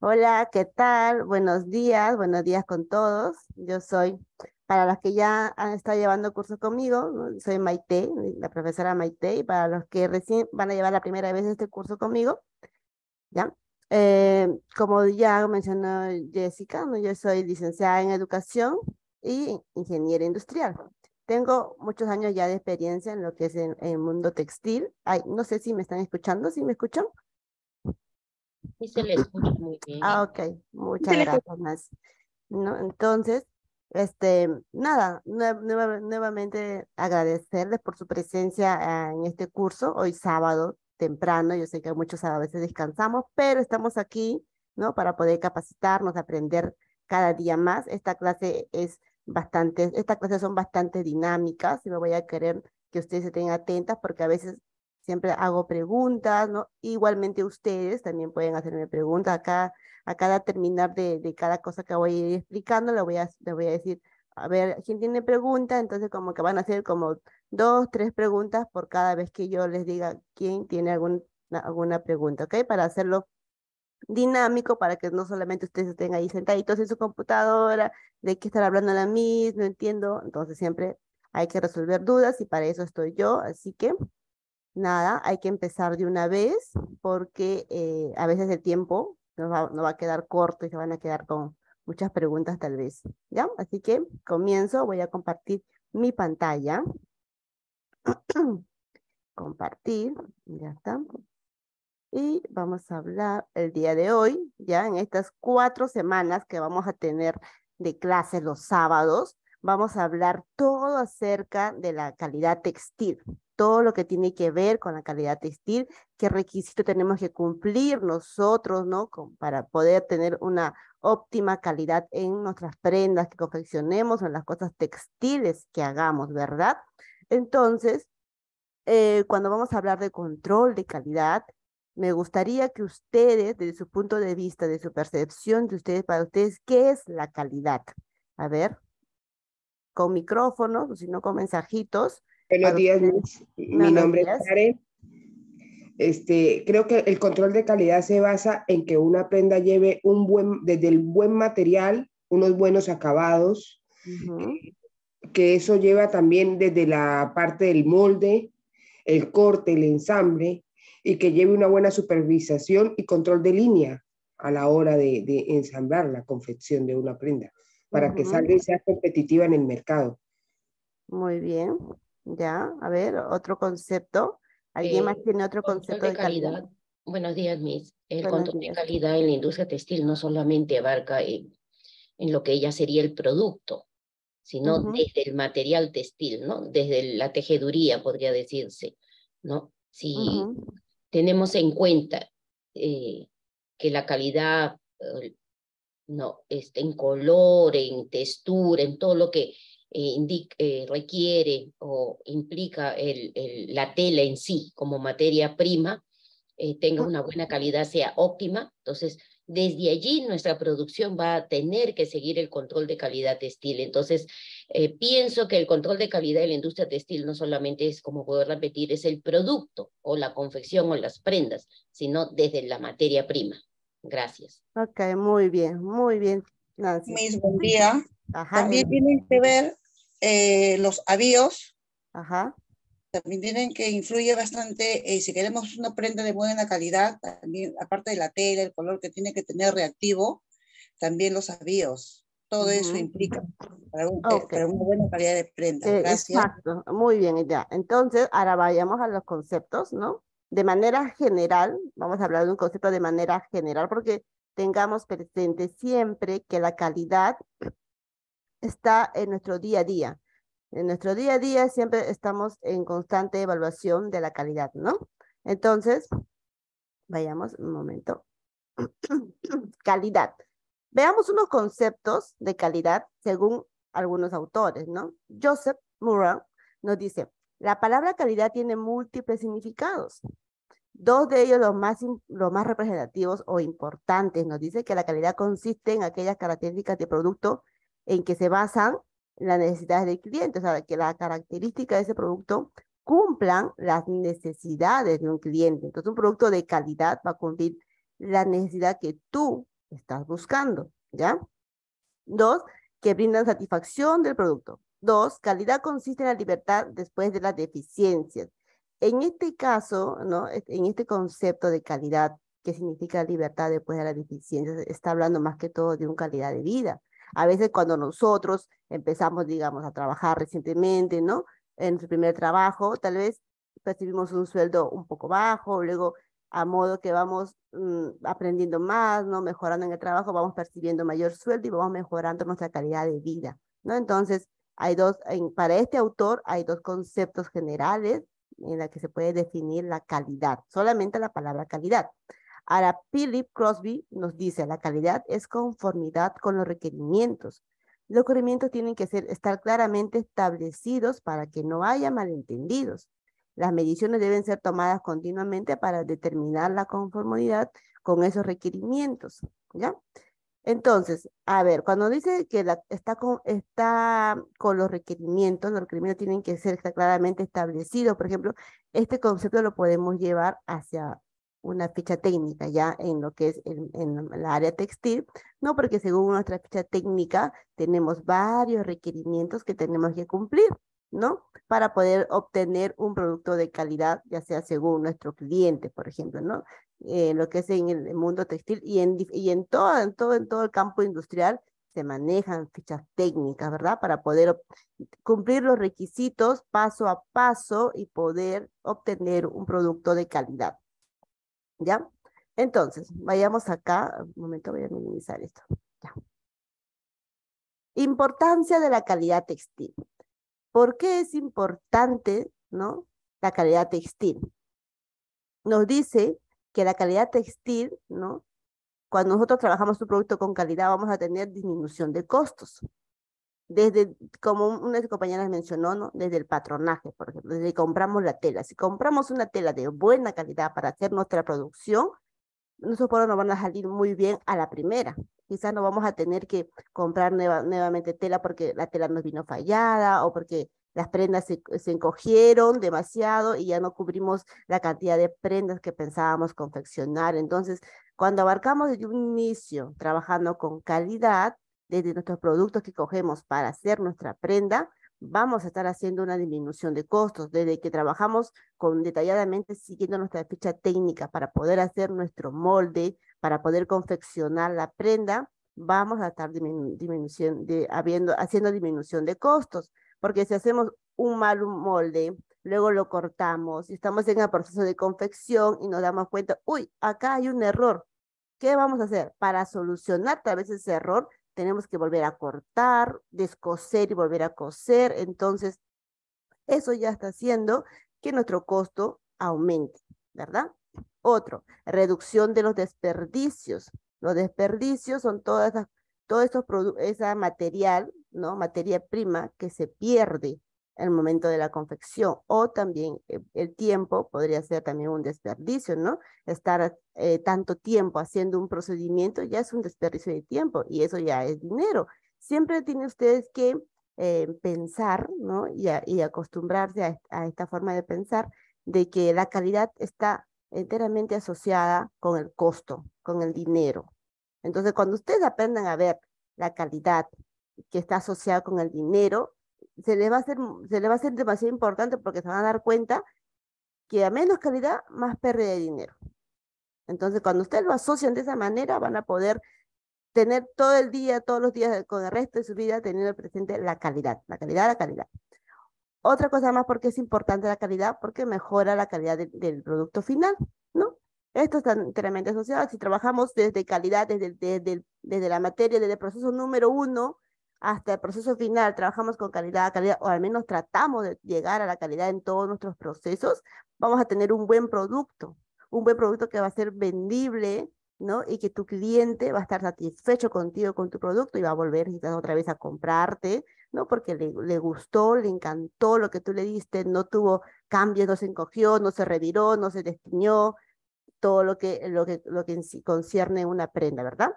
Hola, ¿qué tal? Buenos días, buenos días con todos. Yo soy, para los que ya han estado llevando cursos conmigo, soy Maite, la profesora Maite, y para los que recién van a llevar la primera vez este curso conmigo, ¿ya? Eh, como ya mencionó Jessica, yo soy licenciada en educación y ingeniera industrial. Tengo muchos años ya de experiencia en lo que es el, mundo textil. Ay, no sé si me están escuchando, si me escuchan. Y se escucha muy bien. Ah, ok. Muchas gracias, ¿No? Entonces, este, nada, nuevamente agradecerles por su presencia ah, en este curso, hoy sábado temprano, yo sé que muchos a veces descansamos, pero estamos aquí, ¿no? Para poder capacitarnos, aprender cada día más. Esta clase es bastante, estas clases son bastante dinámicas y me voy a querer que ustedes se tengan atentas porque a veces siempre hago preguntas, ¿no? Igualmente ustedes también pueden hacerme preguntas. Acá, a cada terminar de, cada cosa que voy a ir explicando, le voy a, le voy a decir, a ver, ¿quién tiene pregunta Entonces como que van a hacer como dos, tres preguntas por cada vez que yo les diga quién tiene alguna pregunta, ¿ok? Para hacerlo dinámico para que no solamente ustedes estén ahí sentaditos en su computadora, de qué estar hablando la misma, no entiendo, entonces siempre hay que resolver dudas y para eso estoy yo, así que nada, hay que empezar de una vez porque eh, a veces el tiempo nos va, a quedar corto y se van a quedar con muchas preguntas tal vez, ¿ya? Así que comienzo, voy a compartir mi pantalla. compartir, ya está. Y vamos a hablar el día de hoy, ya en estas cuatro semanas que vamos a tener de clase los sábados, vamos a hablar todo acerca de la calidad textil, todo lo que tiene que ver con la calidad textil, qué requisito tenemos que cumplir nosotros, ¿no? para poder tener una óptima calidad en nuestras prendas que confeccionemos o en las cosas textiles que hagamos, ¿verdad? Entonces, eh, cuando vamos a hablar de control de calidad, me gustaría que ustedes, desde su punto de vista, de su percepción de ustedes, para ustedes, ¿qué es la calidad? A ver, con micrófonos, si no con mensajitos, Buenos días, mi nombre es Karen. Este, creo que el control de calidad se basa en que una prenda lleve un buen, desde el buen material, unos buenos acabados, eh, que eso lleva también desde la parte del molde, el corte, el ensamble, y que lleve una buena supervisación y control de línea a la hora de, ensamblar la confección de una prenda, para que salga y sea competitiva en el mercado. Muy bien. Ya, a ver, otro concepto. ¿Alguien eh, más tiene otro concepto de calidad? Buenos días, Miss. El Buenos de calidad en la industria textil no solamente abarca en, lo que ya sería el producto, sino desde el material textil, ¿no? Desde la tejeduría, podría decirse, ¿no? Si tenemos en cuenta eh, que la calidad, eh, no, este, en color, en textura, en todo lo que eh, eh, requiere o implica la tela en sí como materia prima, eh, tenga una buena calidad, sea óptima. Entonces, desde allí nuestra producción va a tener que seguir el control de calidad textil. Entonces, pienso que el control de calidad de la industria textil no solamente es, como puedo repetir, es el producto o la confección o las prendas, sino desde la materia prima. Gracias. Ok, muy bien, muy bien. Gracias. buen día. También tienen que ver eh, los avíos Ajá. también tienen que influye bastante. y eh, si queremos una prenda de buena calidad, también, aparte de la tela, el color que tiene que tener reactivo, también los avíos. Todo eso implica para, una buena calidad de prenda. Gracias. Exacto, muy bien, ya. Entonces, ahora vayamos a los conceptos, ¿no? De manera general, vamos a hablar de un concepto de manera general, porque tengamos presente siempre que la calidad está en nuestro día a día. En nuestro día a día siempre estamos en constante evaluación de la calidad, ¿no? Entonces, vayamos un momento. calidad. Veamos unos conceptos de calidad según algunos autores, ¿no? Joseph Murray nos dice, la palabra calidad tiene múltiples significados. Dos de ellos los más, los más representativos o importantes. Nos dice que la calidad consiste en aquellas características de producto en que se basan las necesidades del cliente, o sea, que la característica de ese producto cumplan las necesidades de un cliente. Entonces, un producto de calidad va a cumplir la necesidad que tú estás buscando, ¿ya? Dos, que brindan satisfacción del producto. Dos, calidad consiste en la libertad después de las deficiencias. En este caso, ¿no? En este concepto de calidad, ¿qué significa libertad después de las deficiencias, está hablando más que todo de una calidad de vida. A veces cuando nosotros empezamos, digamos, a trabajar recientemente, ¿no? En su primer trabajo, tal vez percibimos un sueldo un poco bajo, luego a modo que vamos mm, aprendiendo más, ¿no? Mejorando en el trabajo, vamos percibiendo mayor sueldo y vamos mejorando nuestra calidad de vida, ¿no? Entonces, hay dos, para este autor hay dos conceptos generales en la que se puede definir la calidad, solamente la palabra calidad. Ahora, Philip Crosby nos dice, la calidad es conformidad con los requerimientos. Los requerimientos tienen que ser, estar claramente establecidos para que no haya malentendidos. Las mediciones deben ser tomadas continuamente para determinar la conformidad con esos requerimientos. ¿ya? Entonces, a ver, cuando dice que está, con, está con los requerimientos, los requerimientos tienen que ser claramente establecidos. Por ejemplo, este concepto lo podemos llevar hacia una ficha técnica ya en lo que es en la área textil, no porque según nuestra ficha técnica tenemos varios requerimientos que tenemos que cumplir, ¿no? Para poder obtener un producto de calidad, ya sea según nuestro cliente, por ejemplo, ¿no? Eh, lo que es en el mundo textil y en, y en, todo, en, todo, en todo el campo industrial se manejan fichas técnicas, ¿verdad? Para poder cumplir los requisitos paso a paso y poder obtener un producto de calidad. ¿Ya? Entonces, vayamos acá. Un momento, voy a minimizar esto. Importancia de la calidad textil. ¿Por qué es importante ¿no? la calidad textil? Nos dice que la calidad textil, ¿no? cuando nosotros trabajamos un producto con calidad, vamos a tener disminución de costos desde, como una de compañeras mencionó, ¿no? desde el patronaje, por ejemplo, desde que compramos la tela. Si compramos una tela de buena calidad para hacer nuestra producción, nuestros poros nos van a salir muy bien a la primera. Quizás no vamos a tener que comprar nuevamente tela porque la tela nos vino fallada o porque las prendas se, se, encogieron demasiado y ya no cubrimos la cantidad de prendas que pensábamos confeccionar. Entonces, cuando abarcamos desde un inicio trabajando con calidad, desde nuestros productos que cogemos para hacer nuestra prenda, vamos a estar haciendo una disminución de costos, desde que trabajamos con detalladamente siguiendo nuestra ficha técnica para poder hacer nuestro molde, para poder confeccionar la prenda, vamos a estar disminución haciendo disminución de costos, porque si hacemos un mal molde, luego lo cortamos y estamos en el proceso de confección y nos damos cuenta, uy, acá hay un error. ¿Qué vamos a hacer? Para solucionar tal vez ese error, tenemos que volver a cortar, descoser y volver a coser. Entonces, eso ya está haciendo que nuestro costo aumente, ¿verdad? Otro, reducción de los desperdicios. Los desperdicios son todas todo ese esa material, ¿no? Materia prima que se pierde, el momento de la confección o también eh, el tiempo podría ser también un desperdicio, ¿no? Estar eh, tanto tiempo haciendo un procedimiento ya es un desperdicio de tiempo y eso ya es dinero. Siempre tienen ustedes que eh, pensar, ¿no? Y, acostumbrarse a, a, esta forma de pensar de que la calidad está enteramente asociada con el costo, con el dinero. Entonces, cuando ustedes aprendan a ver la calidad que está asociada con el dinero, se les va a ser se les va a demasiado importante porque se van a dar cuenta que a menos calidad, más pérdida de dinero. Entonces, cuando ustedes lo asocian de esa manera, van a poder tener todo el día, todos los días, con el resto de su vida, teniendo presente la calidad, la calidad, la calidad. Otra cosa más, porque es importante la calidad, porque mejora la calidad del producto final, ¿no? Esto está enteramente asociado. Si trabajamos desde calidad, desde, desde, desde la materia, desde el proceso número uno, hasta el proceso final trabajamos con calidad, calidad, o al menos tratamos de llegar a la calidad en todos nuestros procesos, vamos a tener un buen producto, un buen producto que va a ser vendible, ¿no? Y que tu cliente va a estar satisfecho contigo, con tu producto y va a volver quizás otra vez a comprarte, ¿no? Porque le, gustó, le encantó lo que tú le diste, no tuvo cambios, no se encogió, no se reviró, no se destiñó, todo lo que, lo que, lo que concierne una prenda, ¿verdad?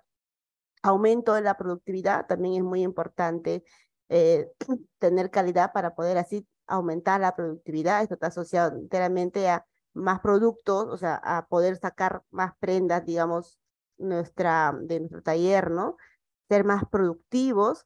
aumento de la productividad, también es muy importante eh, tener calidad para poder así aumentar la productividad. Esto está asociado enteramente a más productos, o sea, a poder sacar más prendas, digamos, nuestra, de nuestro taller, ¿no? Ser más productivos,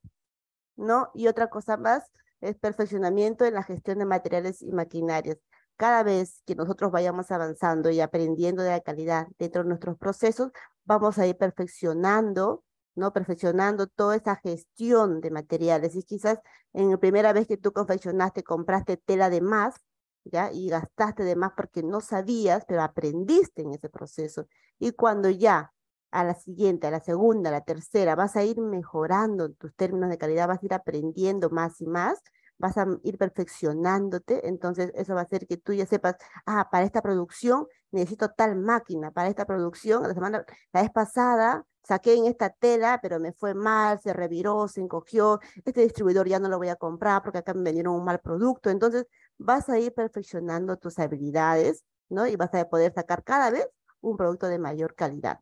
¿no? Y otra cosa más es perfeccionamiento en la gestión de materiales y maquinarias. Cada vez que nosotros vayamos avanzando y aprendiendo de la calidad dentro de nuestros procesos, vamos a ir perfeccionando ¿no? Perfeccionando toda esa gestión de materiales. Y quizás en la primera vez que tú confeccionaste, compraste tela de más, ¿ya? Y gastaste de más porque no sabías, pero aprendiste en ese proceso. Y cuando ya a la siguiente, a la segunda, a la tercera, vas a ir mejorando tus términos de calidad, vas a ir aprendiendo más y más, vas a ir perfeccionándote, entonces eso va a hacer que tú ya sepas, ah, para esta producción necesito tal máquina, para esta producción, la semana, la vez pasada saqué en esta tela, pero me fue mal, se reviró, se encogió, este distribuidor ya no lo voy a comprar porque acá me vendieron un mal producto. Entonces, vas a ir perfeccionando tus habilidades, ¿no? Y vas a poder sacar cada vez un producto de mayor calidad.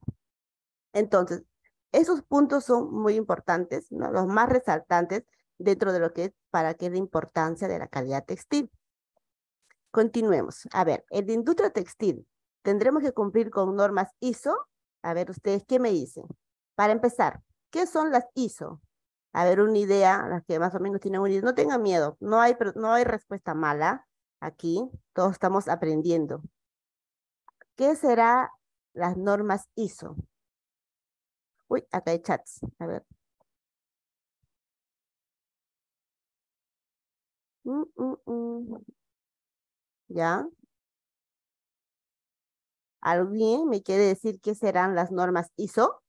Entonces, esos puntos son muy importantes, ¿no? los más resaltantes dentro de lo que es para qué es la importancia de la calidad textil. Continuemos. A ver, en la industria textil tendremos que cumplir con normas ISO a ver, ustedes, ¿qué me dicen? Para empezar, ¿qué son las ISO? A ver, una idea, las que más o menos tienen una idea. No tengan miedo, no hay, no hay respuesta mala aquí. Todos estamos aprendiendo. ¿Qué será las normas ISO? Uy, acá hay chats. A ver. Mm, mm, mm. ¿Ya? ¿Alguien me quiere decir qué serán las normas ISO?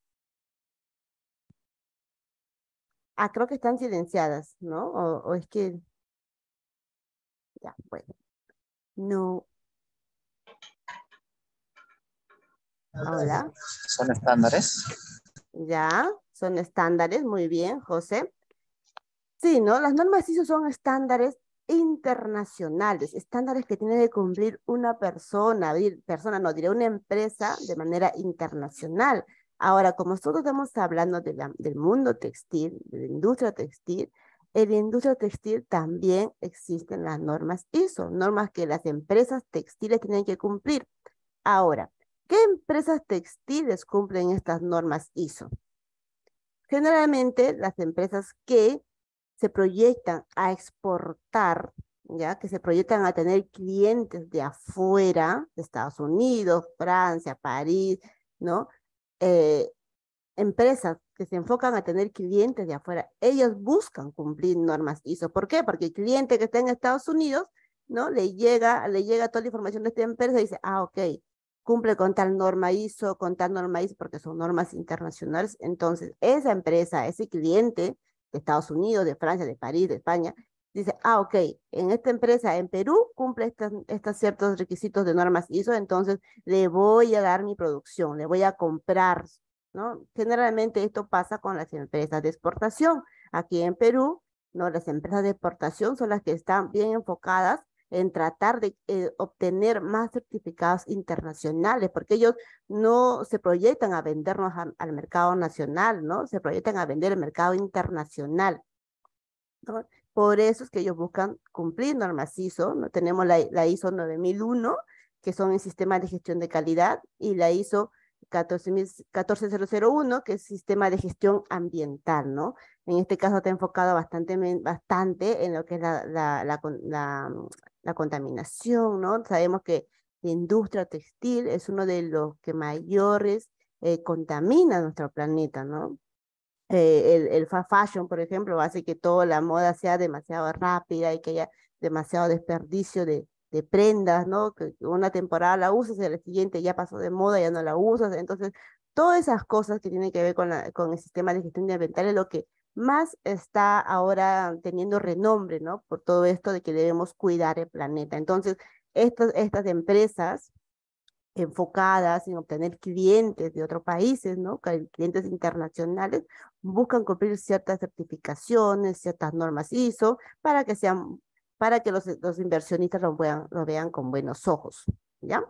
Ah, creo que están silenciadas, ¿no? O, es que... Ya, bueno. No. Hola. Son estándares. Ya, son estándares, muy bien, José. Sí, ¿no? Las normas ISO son estándares internacionales, estándares que tiene que cumplir una persona, persona no, diré una empresa de manera internacional. Ahora, como nosotros estamos hablando del mundo textil, de la industria textil, en la industria textil también existen las normas ISO, normas que las empresas textiles tienen que cumplir. Ahora, ¿qué empresas textiles cumplen estas normas ISO? Generalmente las empresas que se proyectan a exportar, ya que se proyectan a tener clientes de afuera, de Estados Unidos, Francia, París, ¿no? Eh, empresas que se enfocan a tener clientes de afuera, ellos buscan cumplir normas ISO. ¿Por qué? Porque el cliente que está en Estados Unidos, ¿no? Le llega, le llega toda la información de esta empresa y dice, ah, ok, cumple con tal norma ISO, con tal norma ISO, porque son normas internacionales. Entonces, esa empresa, ese cliente, de Estados Unidos, de Francia, de París, de España, dice, ah, ok, en esta empresa en Perú cumple estos ciertos requisitos de normas ISO, entonces le voy a dar mi producción, le voy a comprar, ¿no? Generalmente esto pasa con las empresas de exportación. Aquí en Perú, ¿no? Las empresas de exportación son las que están bien enfocadas en tratar de eh, obtener más certificados internacionales, porque ellos no se proyectan a vendernos al mercado nacional, ¿no? Se proyectan a vender el mercado internacional. Por eso es que ellos buscan cumplir normas ISO, ¿no? Tenemos la, la ISO 9001, que son el sistema de gestión de calidad, y la ISO 14001, que es sistema de gestión ambiental, ¿no? En este caso está enfocado bastante, bastante en lo que es la, la, la, la contaminación, ¿no? Sabemos que la industria textil es uno de los que mayores eh, contamina nuestro planeta, ¿no? Eh, el, fast fashion, por ejemplo, hace que toda la moda sea demasiado rápida y que haya demasiado desperdicio de, prendas, ¿no? Que una temporada la usas y la siguiente ya pasó de moda, ya no la usas. Entonces, todas esas cosas que tienen que ver con, el sistema de gestión ambiental es lo que más está ahora teniendo renombre, ¿no? Por todo esto de que debemos cuidar el planeta. Entonces, estas, estas empresas enfocadas en obtener clientes de otros países, ¿no? clientes internacionales, buscan cumplir ciertas certificaciones, ciertas normas ISO para que sean para que los, los inversionistas lo vean, lo vean con buenos ojos, ¿ya?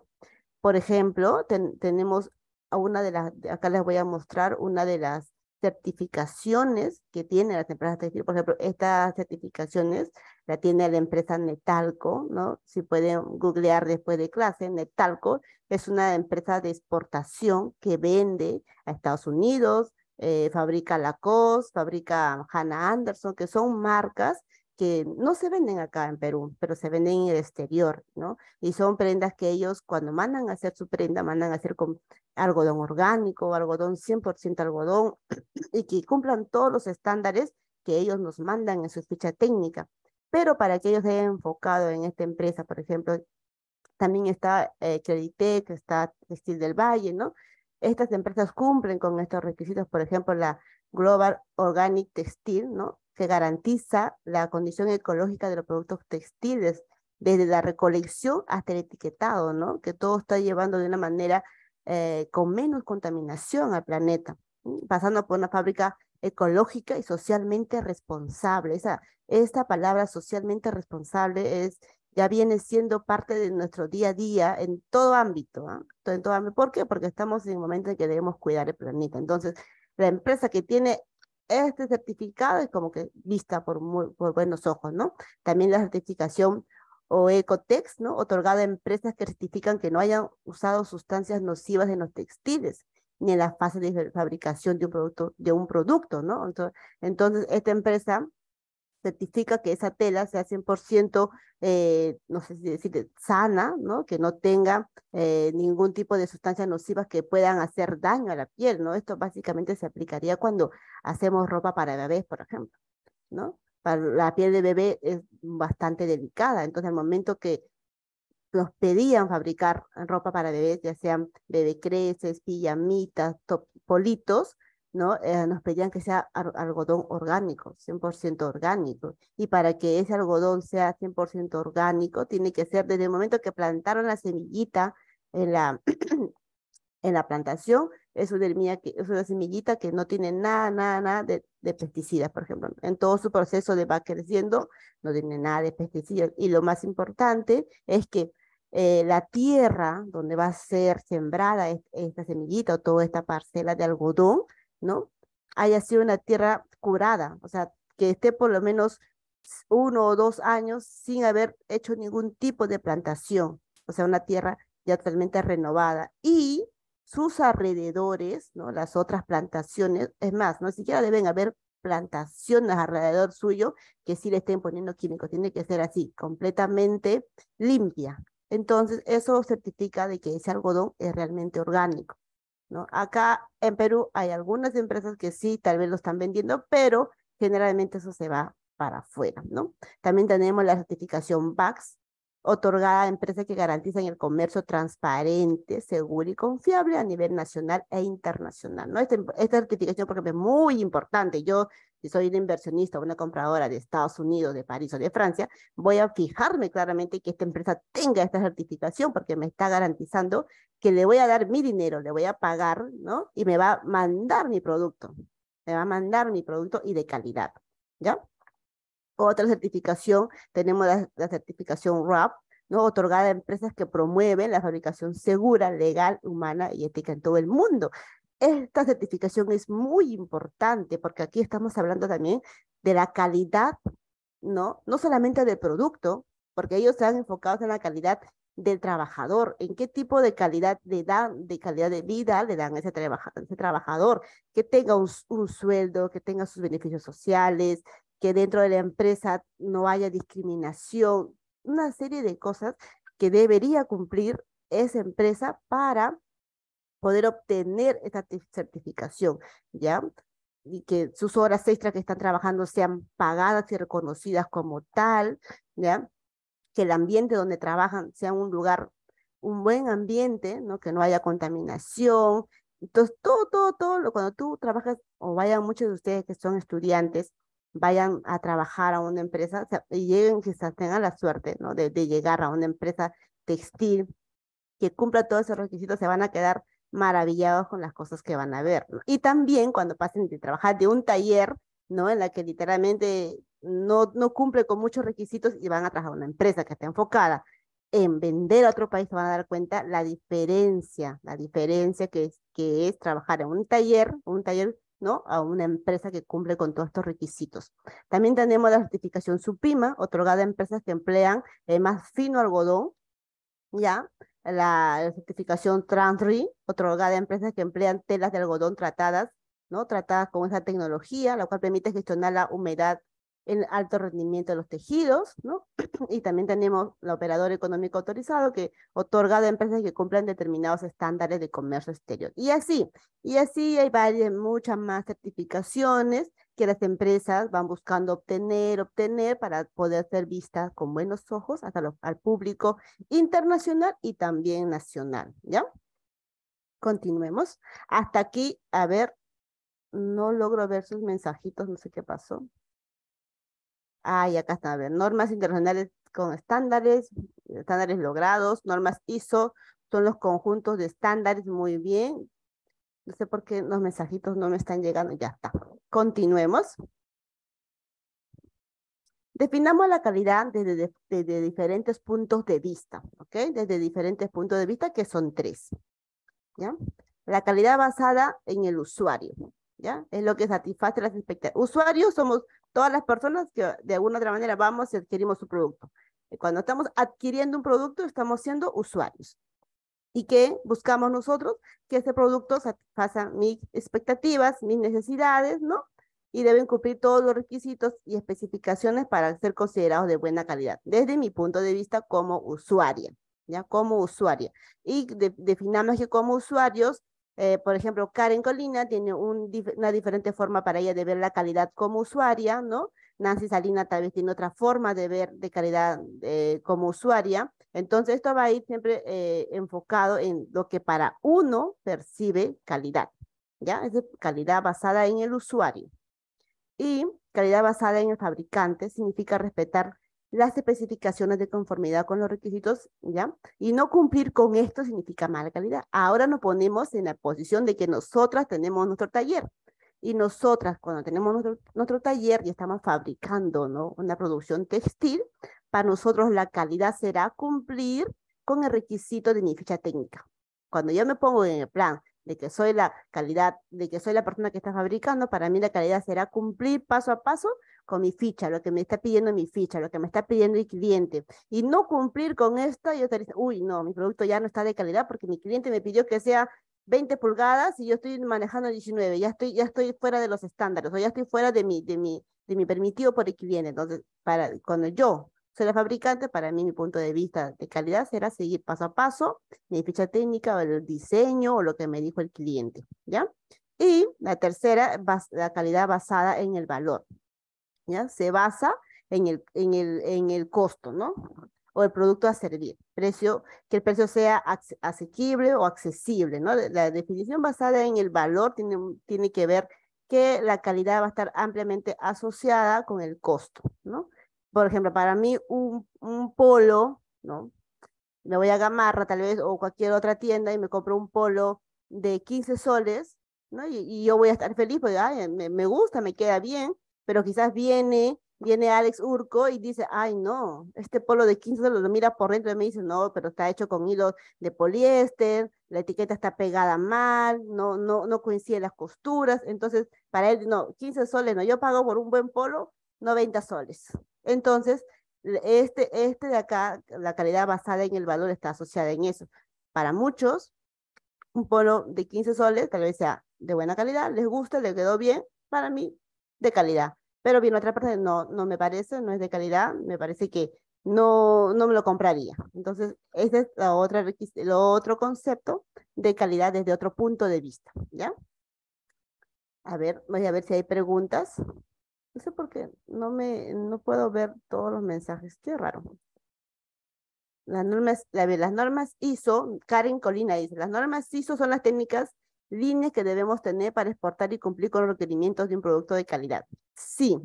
Por ejemplo, tenemos a una de las, acá les voy a mostrar una de las certificaciones que tiene las empresas textiles, por ejemplo, estas certificaciones la tiene la empresa Netalco, ¿no? Si pueden googlear después de clase, Netalco es una empresa de exportación que vende a Estados Unidos, eh, fabrica Lacoste, fabrica Hannah Anderson, que son marcas que no se venden acá en Perú, pero se venden en el exterior, ¿no? Y son prendas que ellos cuando mandan a hacer su prenda, mandan a hacer con algodón orgánico, algodón 100% algodón, y que cumplan todos los estándares que ellos nos mandan en su ficha técnica. Pero para que ellos hayan enfocado en esta empresa, por ejemplo, también está eh, Creditec, está Textil del Valle, ¿no? Estas empresas cumplen con estos requisitos, por ejemplo, la Global Organic Textil, ¿no? que garantiza la condición ecológica de los productos textiles, desde la recolección hasta el etiquetado, ¿no? Que todo está llevando de una manera eh, con menos contaminación al planeta, pasando por una fábrica ecológica y socialmente responsable. esta palabra socialmente responsable es, ya viene siendo parte de nuestro día a día en todo ámbito. ¿ah? En todo ámbito. ¿Por qué? Porque estamos en un momento en que debemos cuidar el planeta. Entonces, la empresa que tiene este certificado es como que vista por, muy, por buenos ojos, ¿no? También la certificación o Ecotex, ¿no? Otorgada a empresas que certifican que no hayan usado sustancias nocivas en los textiles ni en la fase de fabricación de un producto, de un producto ¿no? Entonces, entonces esta empresa certifica que esa tela sea 100%, eh, no sé si decir, sana, ¿no? que no tenga eh, ningún tipo de sustancias nocivas que puedan hacer daño a la piel. ¿no? Esto básicamente se aplicaría cuando hacemos ropa para bebés, por ejemplo. ¿no? Para la piel de bebé es bastante delicada, entonces al momento que nos pedían fabricar ropa para bebés, ya sean bebé creces, pijamitas, topolitos, ¿no? Eh, nos pedían que sea algodón orgánico, 100% orgánico. Y para que ese algodón sea 100% orgánico, tiene que ser desde el momento que plantaron la semillita en la, en la plantación, es una, semillita que no tiene nada, nada, nada de, pesticidas, por ejemplo. En todo su proceso de va creciendo, no tiene nada de pesticidas. Y lo más importante es que eh, la tierra donde va a ser sembrada esta semillita o toda esta parcela de algodón ¿no? Haya sido una tierra curada, o sea, que esté por lo menos uno o dos años sin haber hecho ningún tipo de plantación, o sea, una tierra ya totalmente renovada. Y sus alrededores, ¿no? Las otras plantaciones, es más, no siquiera deben haber plantaciones alrededor suyo que sí le estén poniendo químicos, tiene que ser así, completamente limpia. Entonces, eso certifica de que ese algodón es realmente orgánico. Acá en Perú hay algunas empresas que sí, tal vez lo están vendiendo, pero generalmente eso se va para afuera, ¿no? También tenemos la certificación VAX, otorgada a empresas que garantizan el comercio transparente, seguro y confiable a nivel nacional e internacional. ¿no? Esta, esta certificación, por ejemplo, es muy importante. Yo si soy una inversionista o una compradora de Estados Unidos, de París o de Francia, voy a fijarme claramente que esta empresa tenga esta certificación porque me está garantizando que le voy a dar mi dinero, le voy a pagar, ¿no? Y me va a mandar mi producto, me va a mandar mi producto y de calidad, ¿ya? Otra certificación, tenemos la, certificación RAP, ¿no? otorgada a empresas que promueven la fabricación segura, legal, humana y ética en todo el mundo. Esta certificación es muy importante porque aquí estamos hablando también de la calidad, ¿no? No solamente del producto, porque ellos están enfocados en la calidad del trabajador, en qué tipo de calidad le dan, de calidad de vida le dan a ese, trabajador, que tenga un sueldo, que tenga sus beneficios sociales, que dentro de la empresa no haya discriminación, una serie de cosas que debería cumplir esa empresa para poder obtener esta certificación, ¿ya? Y que sus horas extras que están trabajando sean pagadas y reconocidas como tal, ¿ya? Que el ambiente donde trabajan sea un lugar, un buen ambiente, ¿no? Que no haya contaminación. Entonces, todo, todo, todo, cuando tú trabajas, o vayan muchos de ustedes que son estudiantes, vayan a trabajar a una empresa o sea, y lleguen, quizás tengan la suerte ¿no? de llegar a una empresa textil que cumpla todos esos requisitos, se van a quedar maravillados con las cosas que van a ver. Y también cuando pasen de trabajar de un taller, ¿no? En la que literalmente no, no cumple con muchos requisitos y van a trabajar a una empresa que está enfocada en vender a otro país, se van a dar cuenta la diferencia, la diferencia que es, que es trabajar en un taller, un taller ¿no? a una empresa que cumple con todos estos requisitos. También tenemos la certificación SUPIMA, otorgada a empresas que emplean el más fino algodón, ¿ya? la certificación TransRI, otorgada a empresas que emplean telas de algodón tratadas, ¿no? Tratadas con esa tecnología, la cual permite gestionar la humedad en alto rendimiento de los tejidos, ¿no? Y también tenemos el operador económico autorizado que otorga a empresas que cumplan determinados estándares de comercio exterior. Y así, y así hay varias, muchas más certificaciones que las empresas van buscando obtener, obtener para poder ser vistas con buenos ojos hasta al público internacional y también nacional, ¿ya? Continuemos. Hasta aquí, a ver, no logro ver sus mensajitos, no sé qué pasó. Ay, y acá están, a ver, normas internacionales con estándares, estándares logrados, normas ISO, son los conjuntos de estándares, muy bien, no sé por qué los mensajitos no me están llegando. Ya está. Continuemos. Definamos la calidad desde, desde diferentes puntos de vista, ¿ok? Desde diferentes puntos de vista, que son tres. ¿Ya? La calidad basada en el usuario, ¿ya? Es lo que satisface las expectativas. Usuarios somos todas las personas que de alguna otra manera vamos y adquirimos su producto. Cuando estamos adquiriendo un producto, estamos siendo usuarios y que buscamos nosotros que ese producto satisfaga mis expectativas, mis necesidades, ¿no? Y deben cumplir todos los requisitos y especificaciones para ser considerados de buena calidad, desde mi punto de vista como usuaria, ¿ya? Como usuaria. Y definamos que como usuarios, eh, por ejemplo, Karen Colina tiene una diferente forma para ella de ver la calidad como usuaria, ¿no? Nancy Salina tal vez tiene otra forma de ver de calidad eh, como usuaria. Entonces, esto va a ir siempre eh, enfocado en lo que para uno percibe calidad, ¿ya? Es calidad basada en el usuario. Y calidad basada en el fabricante significa respetar las especificaciones de conformidad con los requisitos, ¿ya? Y no cumplir con esto significa mala calidad. Ahora nos ponemos en la posición de que nosotras tenemos nuestro taller y nosotras, cuando tenemos nuestro, taller y estamos fabricando ¿no? una producción textil, para nosotros la calidad será cumplir con el requisito de mi ficha técnica. Cuando yo me pongo en el plan de que soy la calidad, de que soy la persona que está fabricando, para mí la calidad será cumplir paso a paso con mi ficha, lo que me está pidiendo mi ficha, lo que me está pidiendo el cliente. Y no cumplir con esto, yo te uy, no, mi producto ya no está de calidad porque mi cliente me pidió que sea 20 pulgadas y yo estoy manejando 19, ya estoy, ya estoy fuera de los estándares, o ya estoy fuera de mi, de mi, de mi permitido por el viene, Entonces, para, cuando yo soy la fabricante, para mí mi punto de vista de calidad será seguir paso a paso mi ficha técnica o el diseño o lo que me dijo el cliente, ¿ya? Y la tercera, la calidad basada en el valor, ¿ya? Se basa en el, en el, en el costo, ¿no? o el producto a servir. Precio, que el precio sea asequible o accesible, ¿no? La definición basada en el valor tiene, tiene que ver que la calidad va a estar ampliamente asociada con el costo, ¿no? Por ejemplo, para mí un, polo, ¿no? Me voy a Gamarra tal vez o cualquier otra tienda y me compro un polo de 15 soles, ¿no? Y, yo voy a estar feliz porque me gusta, me queda bien, pero quizás viene viene Alex Urco y dice, ay no, este polo de 15 soles lo mira por dentro y me dice, no, pero está hecho con hilos de poliéster, la etiqueta está pegada mal, no, no, no coinciden las costuras, entonces para él, no, 15 soles, no, yo pago por un buen polo 90 soles. Entonces, este, este de acá, la calidad basada en el valor está asociada en eso. Para muchos, un polo de 15 soles, tal vez sea de buena calidad, les gusta, le quedó bien, para mí, de calidad pero bien, otra parte no, no me parece, no es de calidad, me parece que no, no me lo compraría. Entonces, ese es la otra, el otro concepto de calidad desde otro punto de vista, ¿ya? A ver, voy a ver si hay preguntas. No sé por qué, no, me, no puedo ver todos los mensajes, qué raro. Las normas, las normas ISO, Karen Colina dice, las normas ISO son las técnicas líneas que debemos tener para exportar y cumplir con los requerimientos de un producto de calidad. Sí,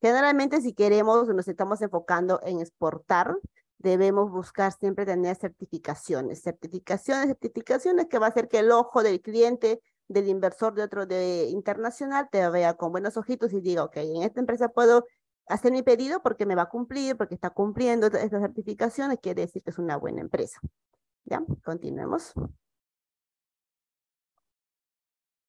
generalmente si queremos nos estamos enfocando en exportar, debemos buscar siempre tener certificaciones, certificaciones, certificaciones que va a hacer que el ojo del cliente, del inversor de otro de internacional te vea con buenos ojitos y diga, ok, en esta empresa puedo hacer mi pedido porque me va a cumplir, porque está cumpliendo estas certificaciones, quiere decir que es una buena empresa. Ya, continuemos.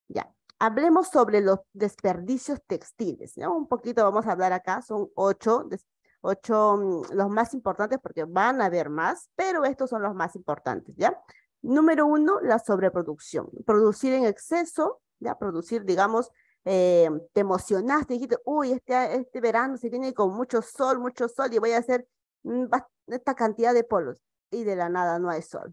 Ya, hablemos sobre los desperdicios textiles, ¿no? Un poquito vamos a hablar acá, son ocho, ocho mm, los más importantes porque van a haber más, pero estos son los más importantes, ¿ya? Número uno, la sobreproducción. Producir en exceso, ya producir, digamos, eh, te emocionaste, dijiste, uy, este, este verano se viene con mucho sol, mucho sol y voy a hacer mm, esta cantidad de polos. Y de la nada no hay sol,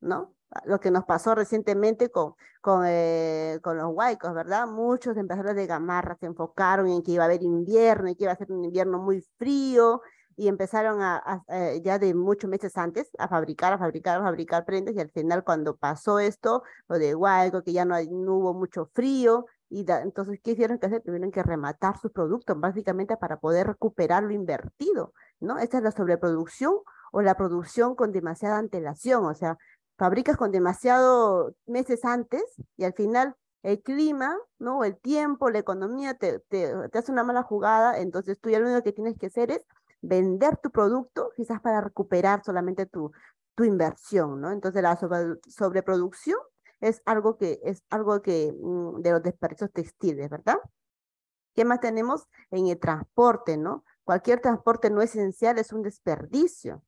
¿no? lo que nos pasó recientemente con, con, eh, los guaycos, ¿verdad? Muchos empresarios de Gamarra se enfocaron en que iba a haber invierno y que iba a ser un invierno muy frío y empezaron a, eh, ya de muchos meses antes a fabricar, a fabricar, a fabricar prendas y al final cuando pasó esto, lo de guayco que ya no, hubo mucho frío, y entonces, ¿qué hicieron que hacer? Tuvieron que rematar sus productos básicamente para poder recuperar lo invertido, ¿no? Esta es la sobreproducción o la producción con demasiada antelación, o sea, fabricas con demasiado meses antes y al final el clima, ¿no? El tiempo, la economía te, te, te hace una mala jugada, entonces tú ya lo único que tienes que hacer es vender tu producto quizás para recuperar solamente tu, tu inversión, ¿no? Entonces la sobreproducción es algo que es algo que mm, de los desperdicios textiles, ¿verdad? ¿Qué más tenemos en el transporte, no? Cualquier transporte no esencial es un desperdicio,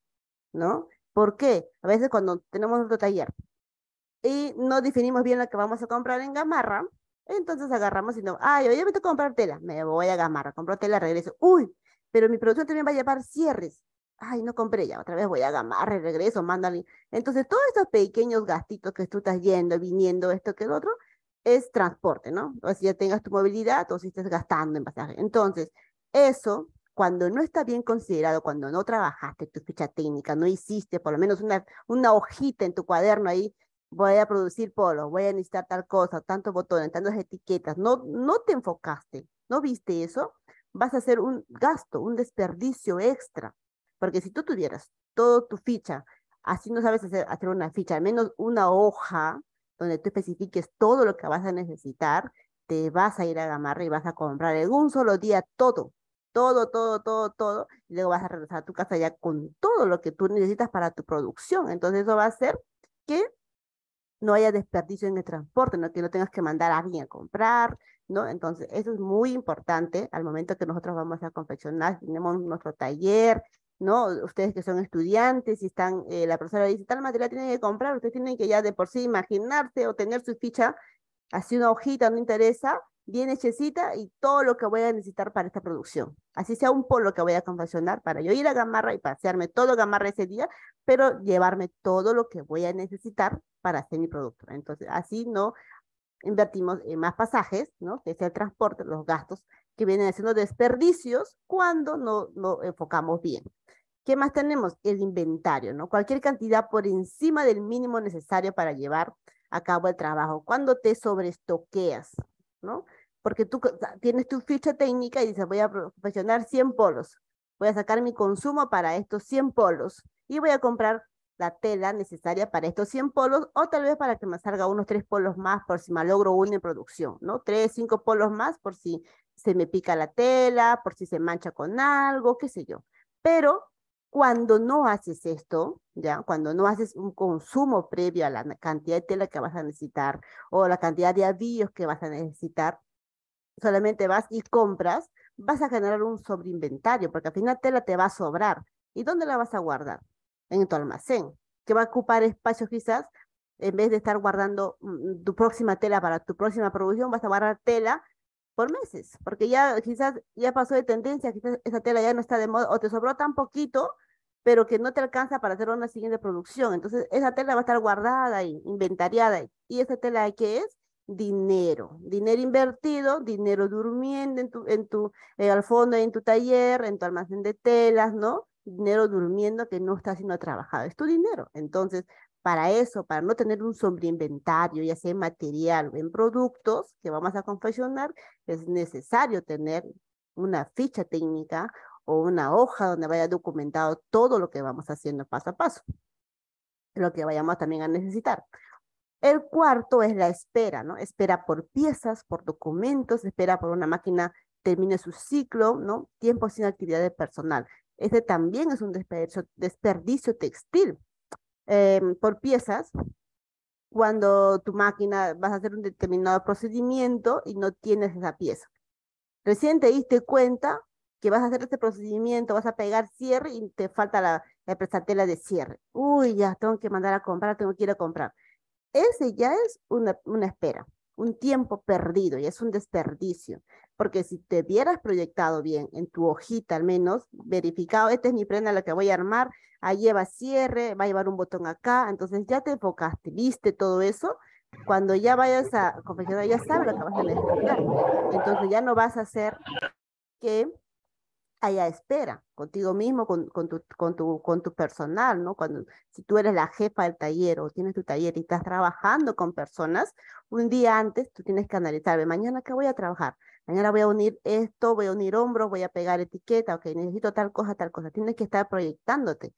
¿no? ¿Por qué? A veces cuando tenemos otro taller y no definimos bien lo que vamos a comprar en Gamarra, entonces agarramos y no, ay, hoy me tengo comprar tela, me voy a Gamarra, compro tela, regreso, uy, pero mi producción también va a llevar cierres, ay, no compré ya, otra vez voy a Gamarra, regreso, mándale. Entonces, todos estos pequeños gastitos que tú estás yendo, y viniendo, esto que el otro, es transporte, ¿no? O si ya tengas tu movilidad o si estás gastando en pasaje. Entonces, eso cuando no está bien considerado, cuando no trabajaste tu ficha técnica, no hiciste por lo menos una, una hojita en tu cuaderno ahí, voy a producir polos, voy a necesitar tal cosa, tantos botones, tantas etiquetas, no, no te enfocaste, no viste eso, vas a hacer un gasto, un desperdicio extra, porque si tú tuvieras toda tu ficha, así no sabes hacer, hacer una ficha, al menos una hoja donde tú especifiques todo lo que vas a necesitar, te vas a ir a Gamarra y vas a comprar en un solo día todo, todo, todo, todo, todo, y luego vas a regresar a tu casa ya con todo lo que tú necesitas para tu producción. Entonces eso va a hacer que no haya desperdicio en el transporte, ¿no? que no tengas que mandar a alguien a comprar, ¿no? Entonces eso es muy importante al momento que nosotros vamos a confeccionar, tenemos nuestro taller, ¿no? Ustedes que son estudiantes y están, eh, la profesora dice, tal material tiene que comprar, ustedes tienen que ya de por sí imaginarse o tener su ficha, así una hojita, no interesa, bien hechecita y todo lo que voy a necesitar para esta producción. Así sea un polo que voy a confeccionar para yo ir a Gamarra y pasearme todo Gamarra ese día, pero llevarme todo lo que voy a necesitar para hacer mi producto. Entonces, así no invertimos en más pasajes, ¿no? Que sea el transporte, los gastos que vienen haciendo desperdicios cuando no lo enfocamos bien. ¿Qué más tenemos? El inventario, ¿no? Cualquier cantidad por encima del mínimo necesario para llevar a cabo el trabajo. Cuando te sobreestoqueas, ¿no? porque tú tienes tu ficha técnica y dices, voy a profesionar 100 polos, voy a sacar mi consumo para estos 100 polos y voy a comprar la tela necesaria para estos 100 polos o tal vez para que me salga unos 3 polos más por si me logro uno en producción, ¿no? 3, 5 polos más por si se me pica la tela, por si se mancha con algo, qué sé yo. Pero cuando no haces esto, ya, cuando no haces un consumo previo a la cantidad de tela que vas a necesitar o la cantidad de avíos que vas a necesitar, solamente vas y compras, vas a generar un sobreinventario, porque al final tela te va a sobrar. ¿Y dónde la vas a guardar? En tu almacén, que va a ocupar espacio quizás, en vez de estar guardando mm, mm, tu próxima tela para tu próxima producción, vas a guardar tela por meses, porque ya quizás ya pasó de tendencia, quizás esa tela ya no está de moda o te sobró tan poquito, pero que no te alcanza para hacer una siguiente producción. Entonces, esa tela va a estar guardada y inventariada. ¿Y esa tela qué es? dinero, dinero invertido, dinero durmiendo en tu, en tu eh, al fondo, en tu taller, en tu almacén de telas, ¿no? Dinero durmiendo que no está siendo trabajado, es tu dinero. Entonces, para eso, para no tener un inventario, ya sea en material o en productos que vamos a confeccionar, es necesario tener una ficha técnica o una hoja donde vaya documentado todo lo que vamos haciendo paso a paso, lo que vayamos también a necesitar. El cuarto es la espera, ¿no? Espera por piezas, por documentos, espera por una máquina termine su ciclo, ¿no? Tiempo sin actividades de personal. Este también es un desperdicio, textil. Em, por piezas, cuando tu máquina vas a hacer un determinado procedimiento y no tienes esa pieza. Recién te diste cuenta que vas a hacer este procedimiento, vas a pegar cierre y te falta la, la de cierre. Uy, ya tengo que mandar a comprar, tengo que ir a comprar ese ya es una, una espera, un tiempo perdido y es un desperdicio, porque si te hubieras proyectado bien en tu hojita al menos, verificado, esta es mi prenda la que voy a armar, ahí lleva cierre, va a llevar un botón acá, entonces ya te enfocaste, viste todo eso, cuando ya vayas a confeccionar, ya sabes lo que vas a necesitar, entonces ya no vas a hacer que allá espera, contigo mismo, con, tu, con, tu, con tu personal, ¿no? Cuando, si tú eres la jefa del taller o tienes tu taller y estás trabajando con personas, un día antes tú tienes que analizar, mañana qué voy a trabajar, mañana voy a unir esto, voy a unir hombros, voy a pegar etiqueta, ok, necesito tal cosa, tal cosa, tienes que estar proyectándote,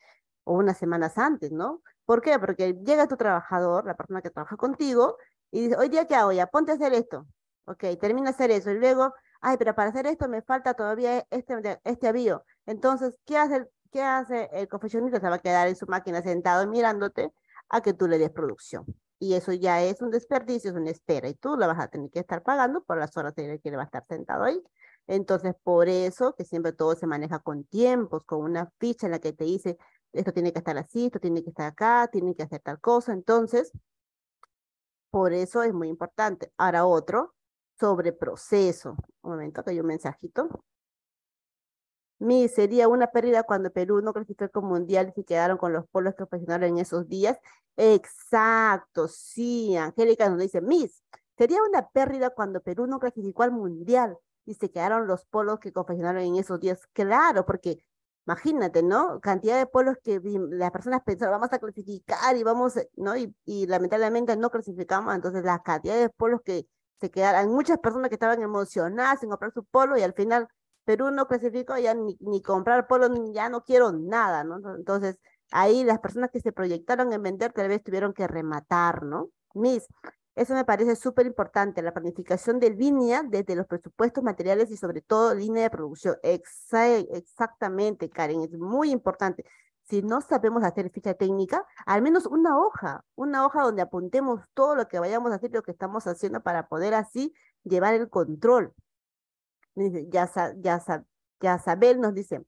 o unas semanas antes, ¿no? ¿Por qué? Porque llega tu trabajador, la persona que trabaja contigo, y dice, hoy día qué hago ya, ponte a hacer esto, ok, termina a hacer eso, y luego ay, pero para hacer esto me falta todavía este, este avío. Entonces, ¿qué hace, el, qué hace el confeccionista? Se va a quedar en su máquina sentado mirándote a que tú le des producción. Y eso ya es un desperdicio, es una espera. Y tú lo vas a tener que estar pagando por las horas que le va a estar sentado ahí. Entonces, por eso que siempre todo se maneja con tiempos, con una ficha en la que te dice, esto tiene que estar así, esto tiene que estar acá, tiene que hacer tal cosa. Entonces, por eso es muy importante. Ahora otro, sobre proceso. Un momento, que hay un mensajito. Mi sería una pérdida cuando Perú no clasificó mundial y se quedaron con los polos que confeccionaron en esos días. Exacto, sí, Angélica nos dice, Miss, sería una pérdida cuando Perú no clasificó al mundial y se quedaron los polos que confeccionaron en esos días. Claro, porque imagínate, ¿no? Cantidad de polos que las personas pensaron, vamos a clasificar y vamos, ¿no? Y, y lamentablemente no clasificamos, entonces la cantidad de polos que se quedaron, muchas personas que estaban emocionadas en comprar su polo y al final Perú no clasificó, ya ni, ni comprar polo, ya no quiero nada, ¿no? Entonces, ahí las personas que se proyectaron en vender tal vez tuvieron que rematar, ¿no? Mis, eso me parece súper importante, la planificación del línea desde los presupuestos materiales y sobre todo línea de producción. exactamente, Karen, es muy importante si no sabemos hacer ficha técnica, al menos una hoja, una hoja donde apuntemos todo lo que vayamos a hacer, lo que estamos haciendo para poder así llevar el control. Ya, ya, ya Sabel nos dice,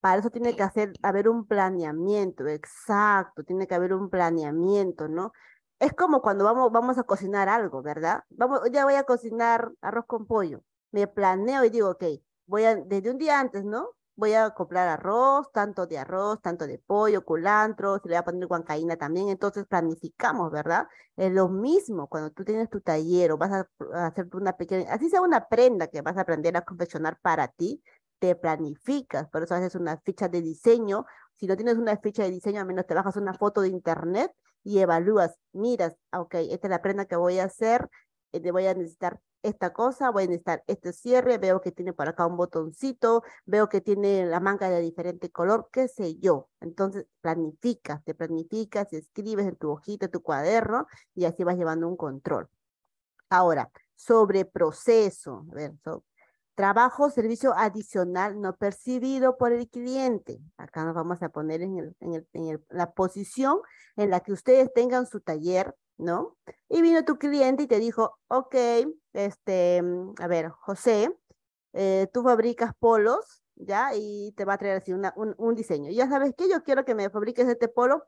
para eso tiene que hacer, haber un planeamiento, exacto, tiene que haber un planeamiento, ¿no? Es como cuando vamos, vamos a cocinar algo, ¿verdad? Vamos, ya voy a cocinar arroz con pollo. Me planeo y digo, ok, voy a, desde un día antes, ¿no? voy a comprar arroz, tanto de arroz, tanto de pollo, culantro, se le va a poner guancaína también, entonces planificamos, ¿verdad? Es lo mismo cuando tú tienes tu taller o vas a, hacer una pequeña, así sea una prenda que vas a aprender a confeccionar para ti, te planificas, por eso haces una ficha de diseño, si no tienes una ficha de diseño, al menos te bajas una foto de internet y evalúas, miras, ok, esta es la prenda que voy a hacer, eh, te voy a necesitar esta cosa, voy a necesitar este cierre, veo que tiene por acá un botoncito, veo que tiene la manga de diferente color, qué sé yo. Entonces planifica, te planificas, escribes en tu hojita, tu cuaderno y así vas llevando un control. Ahora, sobre proceso, ver, trabajo servicio adicional no percibido por el cliente. Acá nos vamos a poner en, en, la posición en la que ustedes tengan su taller, ¿no? Y vino tu cliente y te dijo, ok, este, mm, a ver, José, eh, tú fabricas polos, ¿ya? Y te va a traer así un, diseño. Ya sabes que yo quiero que me fabriques este polo.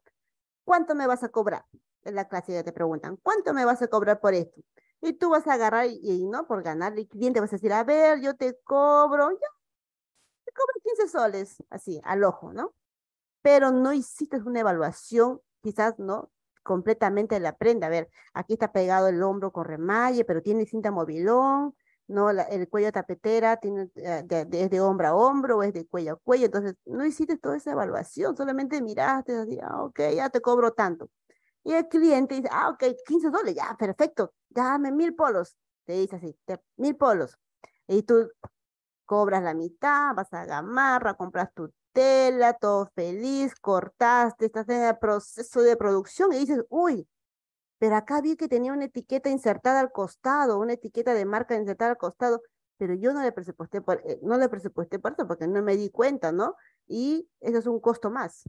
¿Cuánto me vas a cobrar? En la clase ya te preguntan, ¿cuánto me vas a cobrar por esto? Y tú vas a agarrar y, no, por ganar el cliente vas a decir, a ver, yo te cobro, ya, te cobro 15 soles, así, al ojo, ¿no? Pero no hiciste una evaluación, quizás, ¿no? completamente la prenda. A ver, aquí está pegado el hombro con remalle, pero tiene cinta movilón, ¿no? el cuello tapetera tiene, eh, de, hombro a hombro es de cuello a cuello. Entonces, no hiciste toda esa evaluación, solamente miraste, así, ah, ok, ya te cobro tanto. Y el cliente dice, ah, ok, 15 dólares, ya, perfecto, dame mil polos. Te dice así, mil polos. Y tú cobras la mitad, vas a Gamarra, compras tu tela, todo feliz, cortaste, estás en el proceso de producción y dices, uy, pero acá vi que tenía una etiqueta insertada al costado, una etiqueta de marca insertada al costado, pero yo no le presupuesté por, eh, no le presupuesté por eso porque no me di cuenta, ¿no? Y eso es un costo más.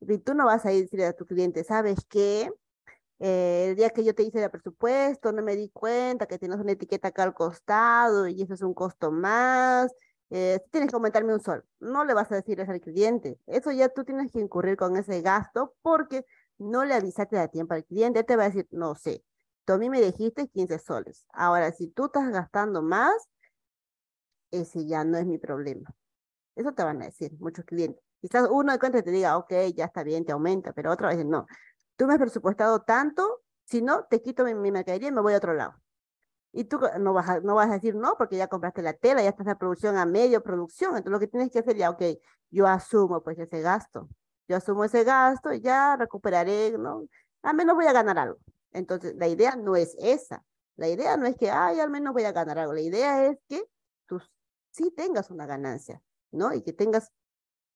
Y tú no vas a ir a decirle a tu cliente, ¿sabes qué? Eh, el día que yo te hice el presupuesto, no me di cuenta que tienes una etiqueta acá al costado y eso es un costo más eh, tienes que aumentarme un sol. No le vas a decir eso al cliente. Eso ya tú tienes que incurrir con ese gasto porque no le avisaste a tiempo al cliente. Él te va a decir, no sé, tú a mí me dijiste 15 soles. Ahora, si tú estás gastando más, ese ya no es mi problema. Eso te van a decir muchos clientes. Quizás uno de cuenta te diga, ok, ya está bien, te aumenta, pero otra vez no. Tú me has presupuestado tanto, si no, te quito me mi mercadería y me voy a otro lado. Y tú no vas, a, no vas a decir no porque ya compraste la tela, ya estás en producción a medio producción. Entonces lo que tienes que hacer ya, ok, yo asumo pues ese gasto. Yo asumo ese gasto y ya recuperaré, ¿no? Al menos voy a ganar algo. Entonces la idea no es esa. La idea no es que, ay, al menos voy a ganar algo. La idea es que tú sí tengas una ganancia, ¿no? Y que tengas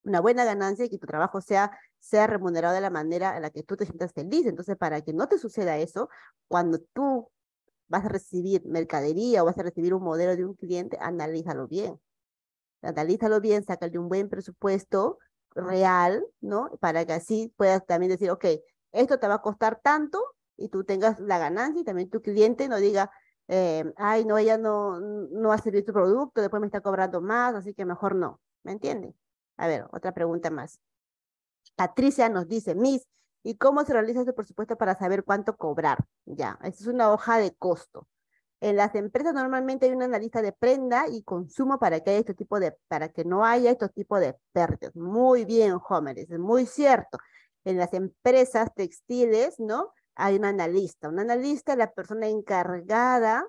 una buena ganancia y que tu trabajo sea, sea remunerado de la manera en la que tú te sientas feliz. Entonces, para que no te suceda eso, cuando tú vas a recibir mercadería o vas a recibir un modelo de un cliente, analízalo bien. Analízalo bien, sácale un buen presupuesto real, ¿no? Para que así puedas también decir, ok, esto te va a costar tanto y tú tengas la ganancia y también tu cliente no diga, eh, ay, no, ella no, no va tu producto, después me está cobrando más, así que mejor no. ¿Me entienden? A ver, otra pregunta más. Patricia nos dice, Miss, ¿Y cómo se realiza este presupuesto para saber cuánto cobrar? Ya, esta es una hoja de costo. En las empresas normalmente hay un analista de prenda y consumo para que haya este tipo de, para que no haya estos tipos de pérdidas. Muy bien, Homer, es muy cierto. En las empresas textiles, ¿no? Hay un analista. Un analista es la persona encargada,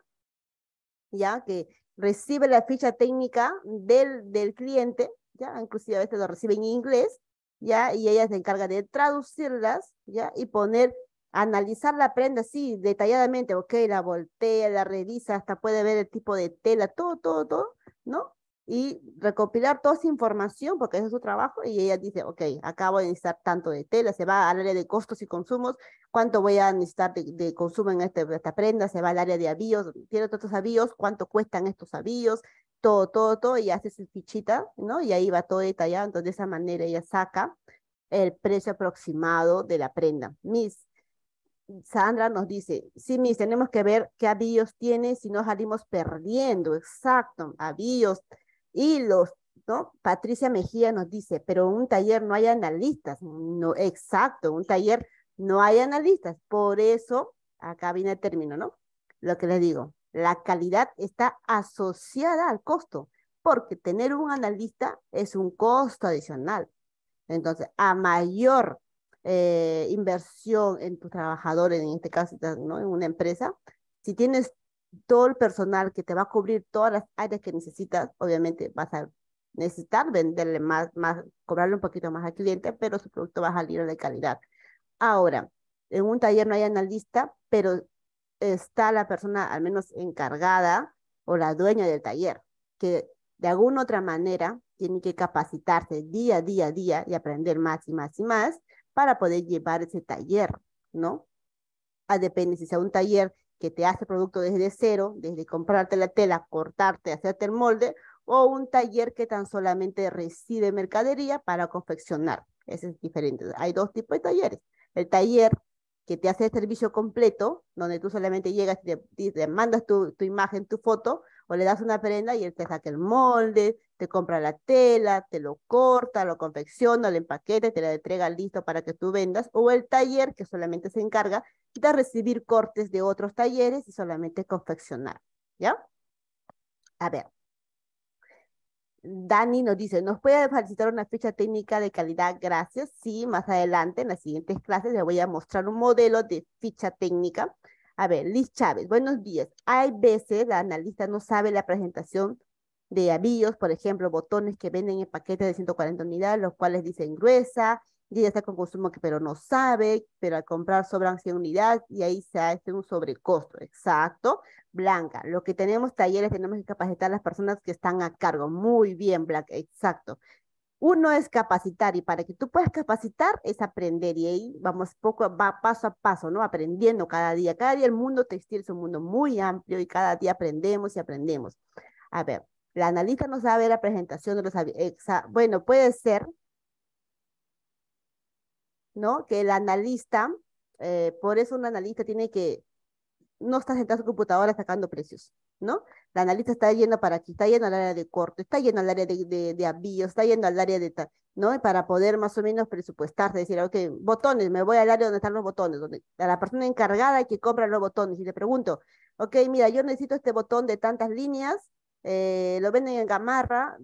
ya, que recibe la ficha técnica del, del cliente, ya, inclusive a veces lo recibe en inglés, ¿ya? Y ella se encarga de traducirlas, ¿ya? Y poner, analizar la prenda así detalladamente, ok, la voltea, la revisa, hasta puede ver el tipo de tela, todo, todo, todo, ¿no? Y recopilar toda esa información, porque ese es su trabajo, y ella dice, ok, acabo de necesitar tanto de tela, se va al área de costos y consumos, cuánto voy a necesitar de, consumo en este, esta prenda, se va al área de avíos, tiene otros avíos, cuánto cuestan estos avíos, todo, todo, todo y hace su fichita, ¿no? Y ahí va todo detallado, entonces de esa manera ella saca el precio aproximado de la prenda. Miss, Sandra nos dice, sí, Miss, tenemos que ver qué avíos tiene si nos salimos perdiendo, exacto, avíos, los, ¿no? Patricia Mejía nos dice, pero un taller no hay analistas, no, exacto, un taller no hay analistas, por eso, acá viene el término, ¿no? Lo que les digo, la calidad está asociada al costo, porque tener un analista es un costo adicional. Entonces, a mayor eh, inversión en tus trabajadores, en este caso, ¿no? en una empresa, si tienes todo el personal que te va a cubrir todas las áreas que necesitas, obviamente vas a necesitar venderle más, más, cobrarle un poquito más al cliente, pero su producto va a salir de calidad. Ahora, en un taller no hay analista, pero está la persona al menos encargada o la dueña del taller, que de alguna otra manera tiene que capacitarse día a día día y aprender más y más y más para poder llevar ese taller, ¿no? A depende si sea un taller que te hace producto desde cero, desde comprarte la tela, cortarte, hacerte el molde, o un taller que tan solamente recibe mercadería para confeccionar. Ese es diferente. Hay dos tipos de talleres. El taller que te hace el servicio completo, donde tú solamente llegas y te, mandas tu, tu, imagen, tu foto, o le das una prenda y él te saca el molde, te compra la tela, te lo corta, lo confecciona, lo empaqueta te la entrega listo para que tú vendas, o el taller que solamente se encarga de recibir cortes de otros talleres y solamente confeccionar, ¿ya? A ver, Dani nos dice, ¿nos puede facilitar una ficha técnica de calidad? Gracias. Sí, más adelante en las siguientes clases le voy a mostrar un modelo de ficha técnica. A ver, Liz Chávez, buenos días. Hay veces la analista no sabe la presentación de avíos, por ejemplo, botones que venden en paquetes de 140 unidades, los cuales dicen gruesa, y ella está con consumo, que, pero no sabe, pero al comprar sobran 100 unidades y ahí se hace un sobrecosto. Exacto. Blanca, lo que tenemos talleres, tenemos que capacitar a las personas que están a cargo. Muy bien, Blanca, exacto. Uno es capacitar y para que tú puedas capacitar es aprender y ahí vamos poco, va paso a paso, ¿no? Aprendiendo cada día. Cada día el mundo textil es un mundo muy amplio y cada día aprendemos y aprendemos. A ver, la analista no sabe la presentación de los... bueno, puede ser que el analista, eh, por eso un analista tiene que, no está sentado en su computadora sacando precios, ¿no? La analista está yendo para aquí, está yendo al área de corto, está yendo al área de, avío, está yendo al área de tal, ¿no? Para poder más o menos presupuestar, decir, ok, botones, me voy al área donde están los botones, donde a la persona encargada que compra los botones y le pregunto, ok, mira, yo necesito este botón de tantas líneas, eh, lo venden en gamarra,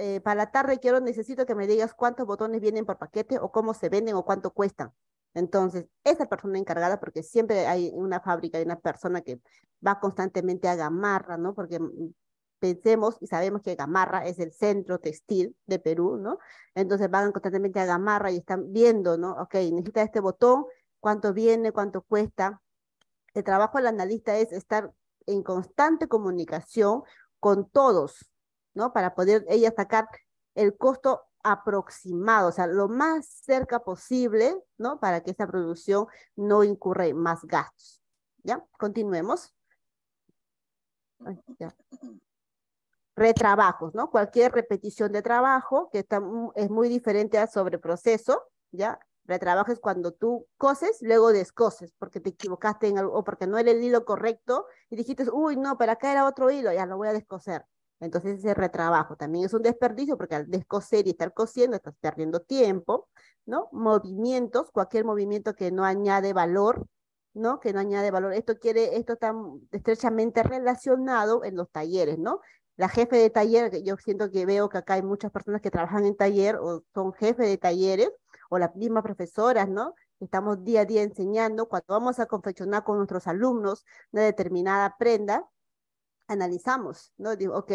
eh, para la tarde quiero, necesito que me digas cuántos botones vienen por paquete o cómo se venden o cuánto cuestan. Entonces, esa persona encargada, porque siempre hay una fábrica, y una persona que va constantemente a Gamarra, ¿no? Porque mm, pensemos y sabemos que Gamarra es el centro textil de Perú, ¿no? Entonces van constantemente a Gamarra y están viendo, ¿no? Ok, necesita este botón, cuánto viene, cuánto cuesta. El trabajo del analista es estar en constante comunicación con todos, ¿no? Para poder ella sacar el costo aproximado, o sea, lo más cerca posible, ¿no? Para que esta producción no incurre más gastos. ¿Ya? Continuemos. Retrabajos, ¿no? Cualquier repetición de trabajo que está, es muy diferente a sobreproceso, ¿ya? Retrabajo es cuando tú coses, luego descoses, porque te equivocaste en algo, o porque no era el hilo correcto y dijiste, uy, no, para acá era otro hilo, ya lo voy a descoser. Entonces ese retrabajo también es un desperdicio porque al descoser y estar cosiendo estás perdiendo tiempo, ¿no? Movimientos, cualquier movimiento que no añade valor, ¿no? Que no añade valor. Esto quiere, esto está estrechamente relacionado en los talleres, ¿no? La jefe de taller, yo siento que veo que acá hay muchas personas que trabajan en taller o son jefes de talleres o las mismas profesoras, ¿no? Estamos día a día enseñando, cuando vamos a confeccionar con nuestros alumnos una determinada prenda, analizamos, ¿no? Digo, ok,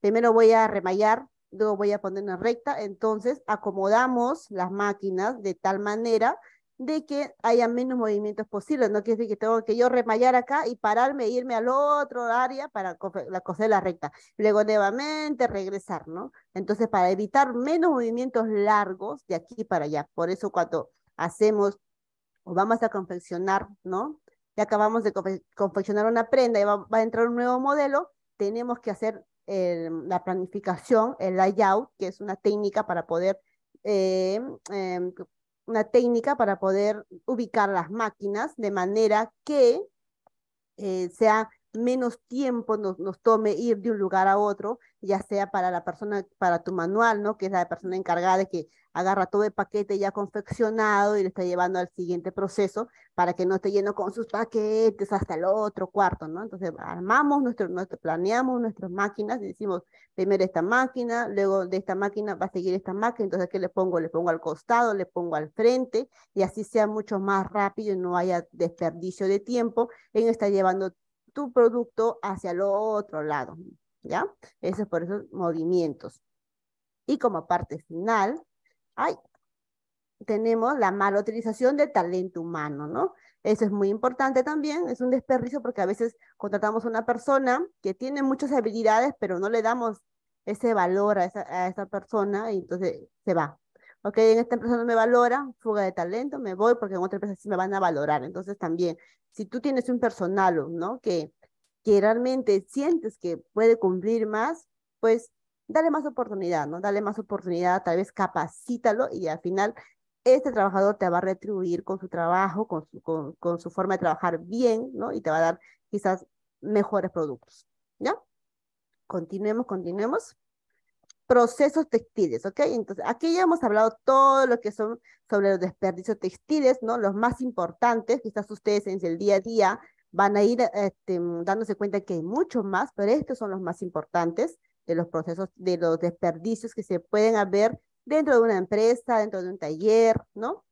primero voy a remallar, luego voy a poner una recta, entonces acomodamos las máquinas de tal manera de que haya menos movimientos posibles, no quiere decir que tengo que yo remallar acá y pararme e irme al otro área para la coser la recta, luego nuevamente regresar, ¿no? Entonces, para evitar menos movimientos largos de aquí para allá, por eso cuando hacemos o vamos a confeccionar, ¿no? ya acabamos de confeccionar una prenda y va, a entrar un nuevo modelo, tenemos que hacer eh, la planificación, el layout, que es una técnica para poder, eh, em, una técnica para poder ubicar las máquinas de manera que eh, sea menos tiempo nos, nos, tome ir de un lugar a otro, ya sea para la persona, para tu manual, ¿no? Que es la persona encargada de que agarra todo el paquete ya confeccionado y lo está llevando al siguiente proceso para que no esté lleno con sus paquetes hasta el otro cuarto, ¿no? Entonces armamos nuestro, nuestro planeamos nuestras máquinas y decimos primero esta máquina, luego de esta máquina va a seguir esta máquina, entonces ¿qué le pongo? Le pongo al costado, le pongo al frente y así sea mucho más rápido y no haya desperdicio de tiempo en estar llevando tu producto hacia el otro lado, ¿ya? Eso es por esos movimientos. Y como parte final, hay, tenemos la mala utilización del talento humano, ¿no? Eso es muy importante también, es un desperdicio porque a veces contratamos a una persona que tiene muchas habilidades, pero no le damos ese valor a esa, a esa persona y entonces se va, ok, en esta empresa no me valora, fuga de talento, me voy porque en otra empresa sí me van a valorar. Entonces también, si tú tienes un personal, ¿no? Que, que realmente sientes que puede cumplir más, pues dale más oportunidad, ¿no? Dale más oportunidad, tal vez capacítalo y al final este trabajador te va a retribuir con su trabajo, con su, con su forma de trabajar bien, ¿no? Y te va a dar quizás mejores productos, ¿ya? Continuemos, continuemos procesos textiles, ¿ok? Entonces, aquí ya hemos hablado todo lo que son sobre los desperdicios textiles, ¿no? Los más importantes, quizás ustedes en el día a día van a ir este, dándose cuenta que hay muchos más, pero estos son los más importantes de los procesos, de los desperdicios que se pueden haber dentro de una empresa, dentro de un taller, ¿no?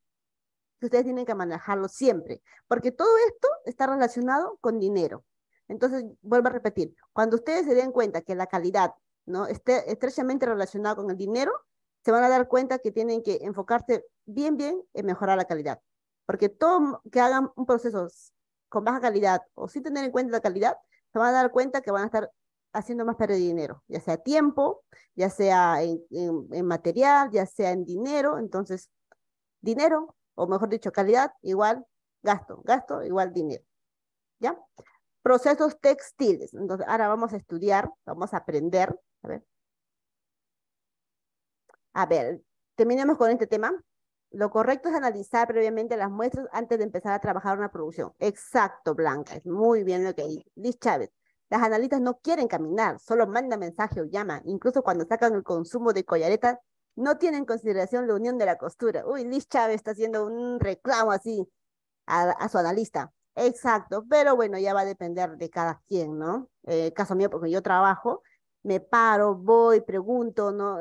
Que ustedes tienen que manejarlo siempre, porque todo esto está relacionado con dinero. Entonces, vuelvo a repetir, cuando ustedes se den cuenta que la calidad ¿no? esté estrechamente relacionado con el dinero, se van a dar cuenta que tienen que enfocarse bien, bien en mejorar la calidad. Porque todo que hagan un proceso con baja calidad o sin tener en cuenta la calidad, se van a dar cuenta que van a estar haciendo más pérdida de dinero, ya sea tiempo, ya sea en material, ya sea en dinero. Entonces, dinero, o mejor dicho, calidad igual gasto, gasto igual dinero. ¿Ya? Procesos textiles. Entonces, ahora vamos a estudiar, vamos a aprender a ver. A ver, terminemos con este tema. Lo correcto es analizar previamente las muestras antes de empezar a trabajar una producción. Exacto, Blanca. Es muy bien lo que dice. Liz Chávez. Las analistas no quieren caminar, solo mandan mensaje o llaman. Incluso cuando sacan el consumo de collaretas, no tienen en consideración la unión de la costura. Uy, Liz Chávez está haciendo un reclamo así a, su analista. Exacto, pero bueno, ya va a depender de cada quien, ¿no? Eh, caso mío, porque yo trabajo me paro, voy, pregunto, ¿no?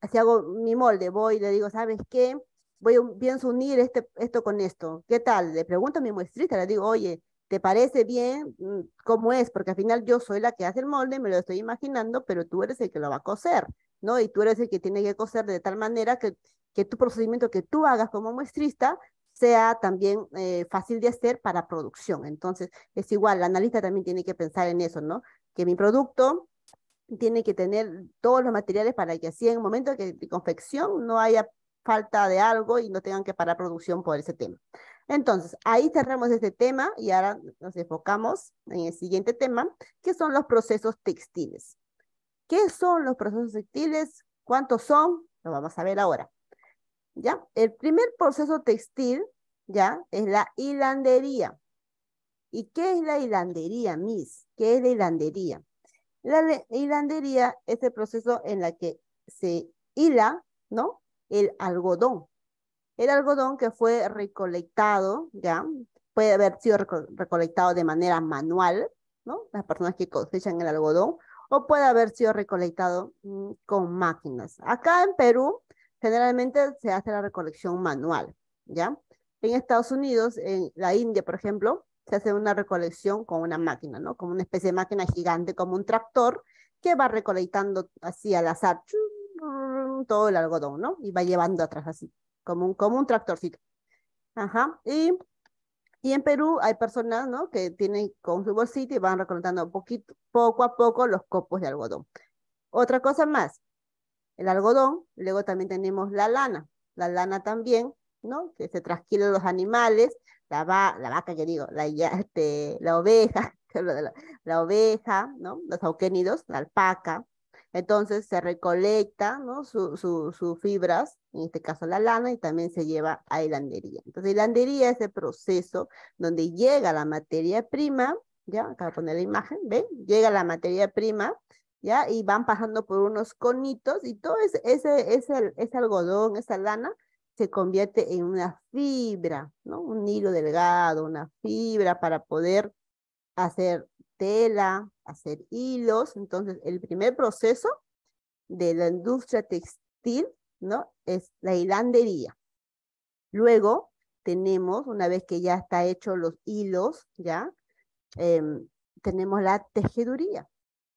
Así hago mi molde, voy, le digo, ¿sabes qué? Voy, pienso unir este, esto con esto. ¿Qué tal? Le pregunto a mi muestrista le digo, oye, ¿te parece bien mm, cómo es? Porque al final yo soy la que hace el molde, me lo estoy imaginando, pero tú eres el que lo va a coser, ¿no? Y tú eres el que tiene que coser de tal manera que, que tu procedimiento que tú hagas como muestrista sea también eh, fácil de hacer para producción. Entonces, es igual, el analista también tiene que pensar en eso, ¿no? Que mi producto tiene que tener todos los materiales para que así en el momento que, de confección no haya falta de algo y no tengan que parar producción por ese tema. Entonces, ahí cerramos este tema y ahora nos enfocamos en el siguiente tema, que son los procesos textiles. ¿Qué son los procesos textiles? ¿Cuántos son? Lo vamos a ver ahora. ¿Ya? El primer proceso textil, ¿ya? Es la hilandería. ¿Y qué es la hilandería, Miss? ¿Qué es la hilandería? La hilandería es el proceso en la que se hila, ¿no? El algodón. El algodón que fue recolectado, ¿ya? Puede haber sido recolectado de manera manual, ¿no? Las personas que cosechan el algodón, o puede haber sido recolectado mm, con máquinas. Acá en Perú, generalmente se hace la recolección manual, ¿ya? En Estados Unidos, en la India, por ejemplo, se hace una recolección con una máquina, ¿no? Como una especie de máquina gigante, como un tractor, que va recolectando así al azar todo el algodón, ¿no? Y va llevando atrás así, como un, como un tractorcito. Ajá. Y, y en Perú hay personas, ¿no? Que tienen con su bolsita y van recolectando poquito, poco a poco los copos de algodón. Otra cosa más, el algodón, luego también tenemos la lana, la lana también, ¿no? Que se trasquilan los animales, la, vaca, que digo, la, este, oveja, oveja, ¿no? Los auquénidos, la alpaca. Entonces se recolecta, ¿no? Sus su, su fibras, en este caso la lana, y también se lleva a hilandería. Entonces, hilandería es el proceso donde llega la materia prima, ya, acá voy poner la imagen, ¿ven? Llega la materia prima, ¿ya? Y van pasando por unos conitos y todo ese, ese, ese algodón, esa lana, se convierte en una fibra, ¿no? Un hilo delgado, una fibra para poder hacer tela, hacer hilos. Entonces, el primer proceso de la industria textil, ¿no? Es la hilandería. Luego tenemos, una vez que ya está hecho los hilos, ¿ya? Em, tenemos la tejeduría,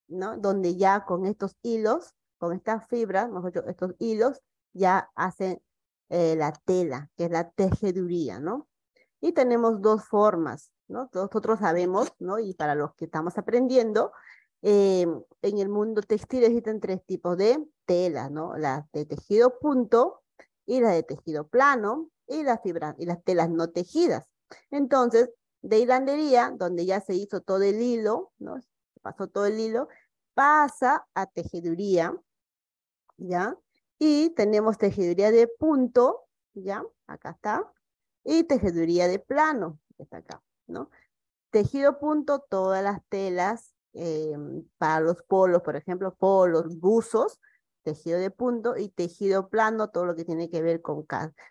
¿no? Donde ya con estos hilos, con estas fibras, estos hilos, ya hacen eh, la tela, que es la tejeduría, ¿no? Y tenemos dos formas, ¿no? Nosotros sabemos, ¿no? Y para los que estamos aprendiendo, eh, en el mundo textil existen tres tipos de telas, ¿no? La de tejido punto y la de tejido plano y las y las telas no tejidas. Entonces, de hilandería, donde ya se hizo todo el hilo, ¿no? Pasó todo el hilo, pasa a tejeduría, ¿ya? Y tenemos tejeduría de punto, ¿ya? Acá está. Y tejeduría de plano, está acá, ¿no? Tejido punto, todas las telas eh, para los polos, por ejemplo, polos, buzos, tejido de punto y tejido plano, todo lo que tiene que ver con,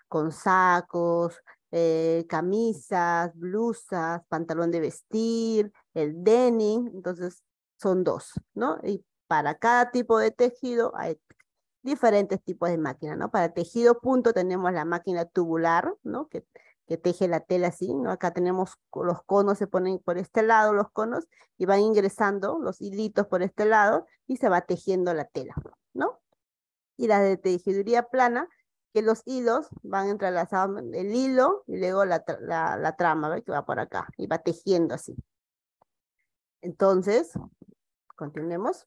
con sacos, eh, camisas, blusas, pantalón de vestir, el denim, entonces son dos, ¿no? Y para cada tipo de tejido hay diferentes tipos de máquinas, ¿no? Para tejido punto tenemos la máquina tubular, ¿no? Que, que teje la tela así, ¿no? Acá tenemos los conos, se ponen por este lado los conos y van ingresando los hilitos por este lado y se va tejiendo la tela, ¿no? Y la de tejiduría plana, que los hilos van entrelazados, el hilo y luego la, la, trama, ¿ve? Que va por acá y va tejiendo así. Entonces, continuemos.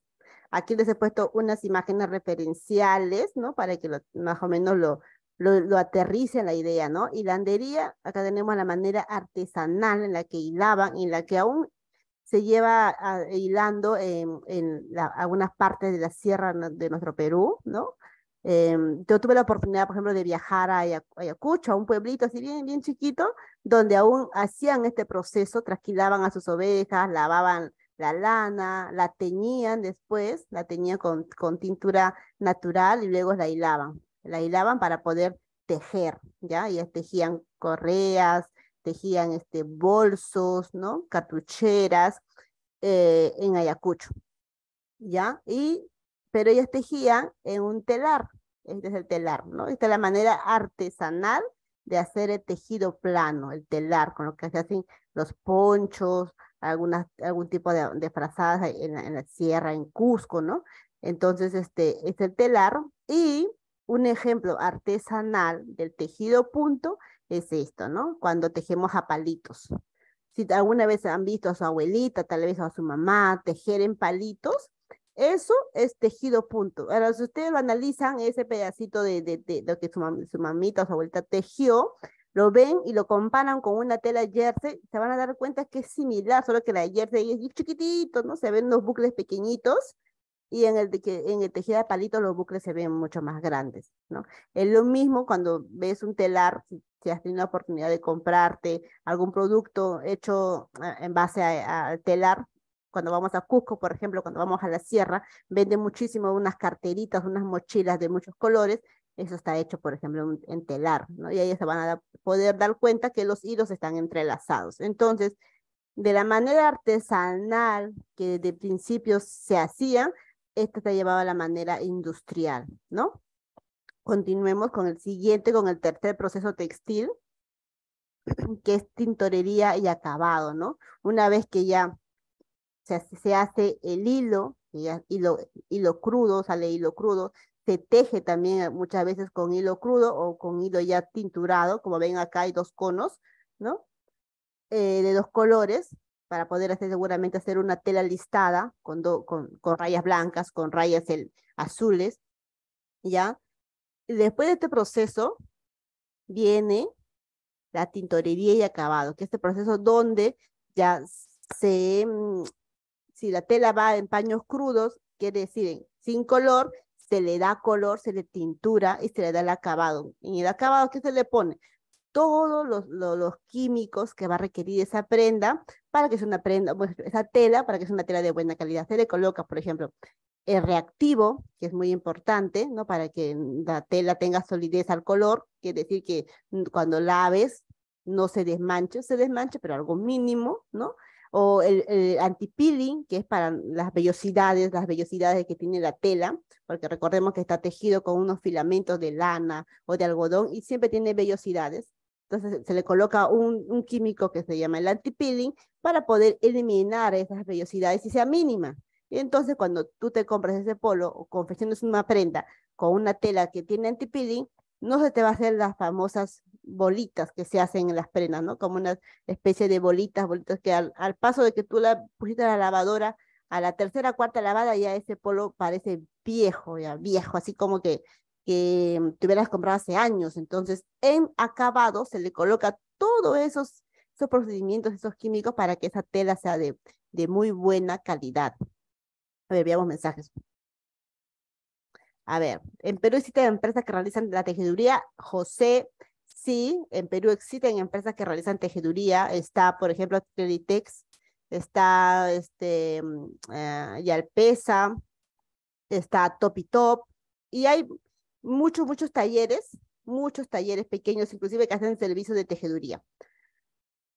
Aquí les he puesto unas imágenes referenciales, ¿no? Para que más o menos lo, lo, lo aterrice la idea, ¿no? Hilandería, acá tenemos la manera artesanal en la que hilaban, y en la que aún se lleva ah, hilando en, algunas partes de la sierra de nuestro Perú, ¿no? Em, yo tuve la oportunidad, por ejemplo, de viajar a Ayacucho, a un pueblito así bien, bien chiquito, donde aún hacían este proceso, trasquilaban a sus ovejas, lavaban la lana, la teñían después, la teñían con, tintura natural y luego la hilaban. La hilaban para poder tejer, ¿ya? Y tejían correas, tejían este, bolsos, ¿no? Cartucheras eh, en Ayacucho, ¿ya? Y, pero ellas tejían en un telar, este es el telar, ¿no? Esta es la manera artesanal de hacer el tejido plano, el telar, con lo que se hacen los ponchos, algunas, algún tipo de, de frazadas en la, sierra, en Cusco, ¿no? Entonces, este es el telar y un ejemplo artesanal del tejido punto es esto, ¿no? Cuando tejemos a palitos. Si alguna vez han visto a su abuelita, tal vez a su mamá, tejer en palitos, eso es tejido punto. Ahora, si ustedes lo analizan, ese pedacito de, de, lo que su, su mamita o su abuelita tejió, lo ven y lo comparan con una tela jersey, se van a dar cuenta que es similar, solo que la jersey es chiquitito, ¿no? Se ven los bucles pequeñitos y en el, en el tejido de palitos los bucles se ven mucho más grandes, ¿no? Es lo mismo cuando ves un telar, si, si has tenido la oportunidad de comprarte algún producto hecho ah, en base al telar, cuando vamos a Cusco, por ejemplo, cuando vamos a la sierra, venden muchísimo unas carteritas, unas mochilas de muchos colores, eso está hecho, por ejemplo, en telar, ¿no? Y ahí se van a poder dar cuenta que los hilos están entrelazados. Entonces, de la manera artesanal que de principio se hacía, esta se llevaba a la manera industrial, ¿no? Continuemos con el siguiente, con el tercer proceso textil, que es tintorería y acabado, ¿no? Una vez que ya se hace, el hilo, hilo, hilo crudo, sale hilo crudo, teje también ah, muchas veces con hilo crudo o con hilo ya tinturado, como ven acá hay dos conos, ¿no? Eh, de dos colores, para poder hacer seguramente hacer una tela listada con, con, con, rayas blancas, con rayas azules, ¿ya? después de este proceso viene la tintorería y acabado, que es este proceso donde ya se, mm, si la tela va en paños crudos, quiere decir sin color, se le da color, se le tintura y se le da el acabado. Y el acabado, ¿qué se le pone? Todos los, los, químicos que va a requerir esa prenda para que sea una prenda, pues, esa tela, para que sea una tela de buena calidad. Se le coloca, por ejemplo, el reactivo, que es muy importante, ¿no? Para que la tela tenga solidez al color, quiere decir que mm, cuando laves no se desmanche, se desmanche, pero algo mínimo, ¿no? o el, anti-peeling, que es para las vellosidades, las vellosidades que tiene la tela, porque recordemos que está tejido con unos filamentos de lana o de algodón y siempre tiene vellosidades. Entonces se le coloca un, químico que se llama el anti-peeling para poder eliminar esas vellosidades y sea mínima. Y entonces cuando tú te compras ese polo o confeccionas una prenda con una tela que tiene anti-peeling, no se te va a hacer las famosas bolitas que se hacen en las prendas, ¿no? Como una especie de bolitas, bolitas que al, paso de que tú la pusiste a la lavadora, a la tercera, cuarta lavada, ya ese polo parece viejo, ya viejo, así como que, que mm, te hubieras comprado hace años. Entonces, en acabado se le coloca todos esos, esos procedimientos, esos químicos para que esa tela sea de, de muy buena calidad. A ver, veamos mensajes. A ver, en Perú existen empresas que realizan la tejeduría. José, sí, en Perú existen empresas que realizan tejeduría. Está, por ejemplo, Creditex, está este, mm, eh, Yalpesa, está Top, y hay muchos, muchos talleres, muchos talleres pequeños, inclusive que hacen servicio de tejeduría.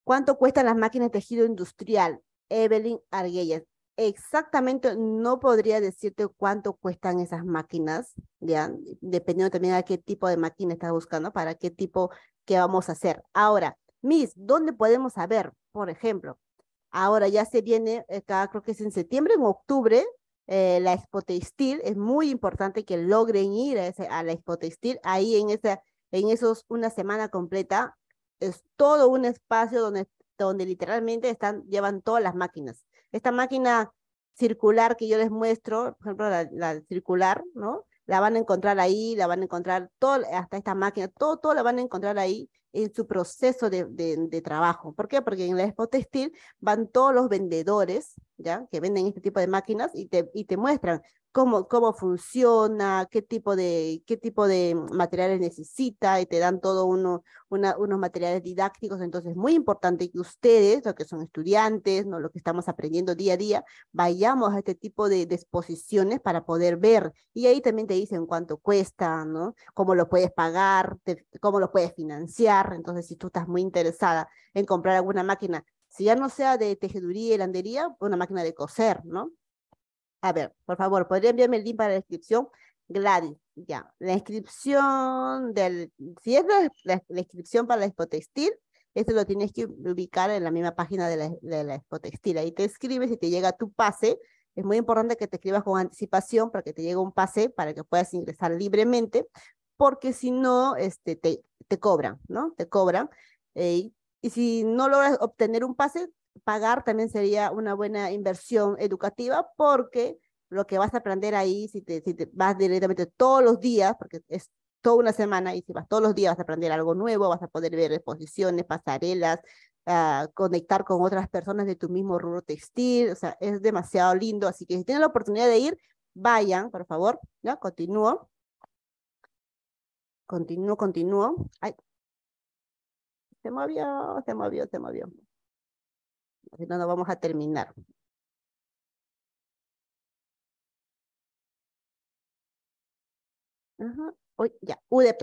¿Cuánto cuestan las máquinas de tejido industrial? Evelyn Arguelles. Exactamente, no podría decirte cuánto cuestan esas máquinas, ya, dependiendo también a qué tipo de máquina estás buscando, para qué tipo que vamos a hacer. Ahora, Miss, ¿dónde podemos saber? Por ejemplo, ahora ya se viene, acá creo que es en septiembre, en octubre, eh, la Expo Textil, es muy importante que logren ir a, ese, a la Expo Textil, ahí en, esa, en esos, una semana completa, es todo un espacio donde, donde literalmente están, llevan todas las máquinas esta máquina circular que yo les muestro, por ejemplo, la, circular, ¿no? La van a encontrar ahí, la van a encontrar todo, hasta esta máquina, todo, todo la van a encontrar ahí en su proceso de, trabajo. ¿Por qué? Porque en la Expo Textil van todos los vendedores, ¿ya? Que venden este tipo de máquinas y te, y te muestran cómo, cómo funciona, qué tipo, de, qué tipo de materiales necesita y te dan todo uno, unos materiales didácticos. Entonces, es muy importante que ustedes, los que son estudiantes, ¿no? los que estamos aprendiendo día a día, vayamos a este tipo de, exposiciones para poder ver. Y ahí también te dicen cuánto cuesta, ¿no? cómo lo puedes pagar, cómo lo puedes financiar. Entonces, si tú estás muy interesada en comprar alguna máquina, si ya no sea de tejeduría y helandería, una máquina de coser, ¿no? A ver, por favor, ¿podría enviarme el link para la inscripción? Gladys, ya. La inscripción del, si es la, inscripción para la Expo Textil, esto lo tienes que ubicar en la misma página de la, de Expo Textil. Ahí te escribes y te llega tu pase. Es muy importante que te escribas con anticipación para que te llegue un pase para que puedas ingresar libremente, porque si no, este, te, te cobran, ¿no? Te cobran. Eh, y si no logras obtener un pase, pagar también sería una buena inversión educativa porque lo que vas a aprender ahí, si te, vas directamente todos los días, porque es toda una semana y si vas todos los días vas a aprender algo nuevo, vas a poder ver exposiciones, pasarelas, ah, conectar con otras personas de tu mismo rubro textil, o sea, es demasiado lindo, así que si tienen la oportunidad de ir, vayan, por favor, ¿no? Continúo. Continúo, continúo. Se movió, se movió, se movió si pues, no, no vamos a terminar. Ajá. ya, UDP.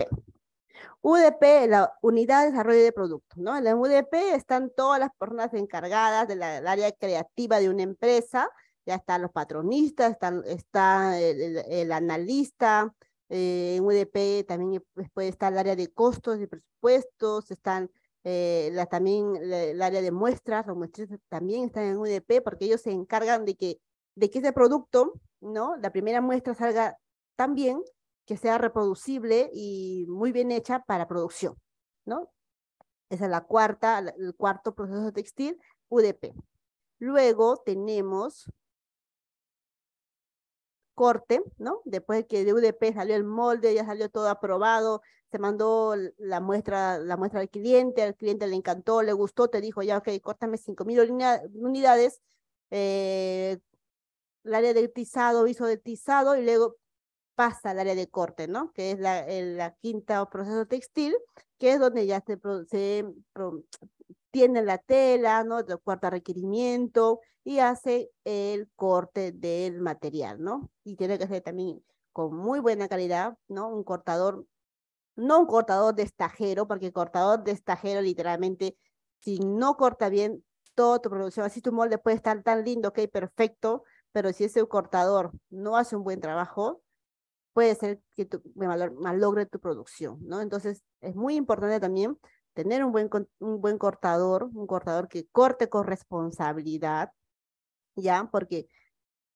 UDP, la Unidad de Desarrollo de Productos, En la UDP están todas las personas encargadas del área creativa de una empresa, ya están los patronistas, está el, analista, eh, en UDP también eh, pues, puede estar el área de costos y presupuestos, están eh, la, también el área de muestras, los muestras también están en UDP porque ellos se encargan de que, de que ese producto, ¿no? la primera muestra salga tan bien que sea reproducible y muy bien hecha para producción. ¿no? Esa es la cuarta, el cuarto proceso textil, UDP. Luego tenemos corte, ¿no? Después que de UDP salió el molde, ya salió todo aprobado, se mandó la muestra, la muestra al cliente, al cliente le encantó, le gustó, te dijo, ya, ok, córtame 5.000 unidades, eh, el área de tizado, hizo del tizado y luego pasa al área de corte, ¿no? Que es la, la quinta o proceso textil, que es donde ya se, tiene la tela, ¿no? El cuarto requerimiento y hace el corte del material, ¿no? Y tiene que ser también con muy buena calidad, ¿no? Un cortador no un cortador de estajero, porque cortador de estajero literalmente, si no corta bien toda tu producción, así tu molde puede estar tan lindo, ok, perfecto, pero si ese cortador no hace un buen trabajo, puede ser que tu, malogre tu producción, ¿no? Entonces, es muy importante también tener un buen, un buen cortador, un cortador que corte con responsabilidad, ¿ya? Porque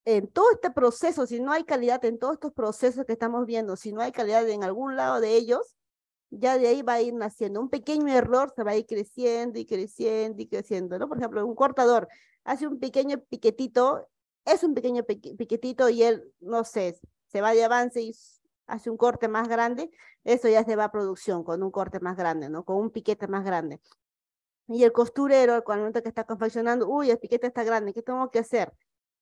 en todo este proceso, si no hay calidad en todos estos procesos que estamos viendo, si no hay calidad en algún lado de ellos, ya de ahí va a ir naciendo. Un pequeño error se va a ir creciendo y creciendo y creciendo, ¿no? Por ejemplo, un cortador hace un pequeño piquetito, es un pequeño piquetito y él, no sé, se va de avance y hace un corte más grande, eso ya se va a producción con un corte más grande, ¿no? Con un piquete más grande. Y el costurero, momento que está confeccionando, uy, el piquete está grande, ¿qué tengo que hacer?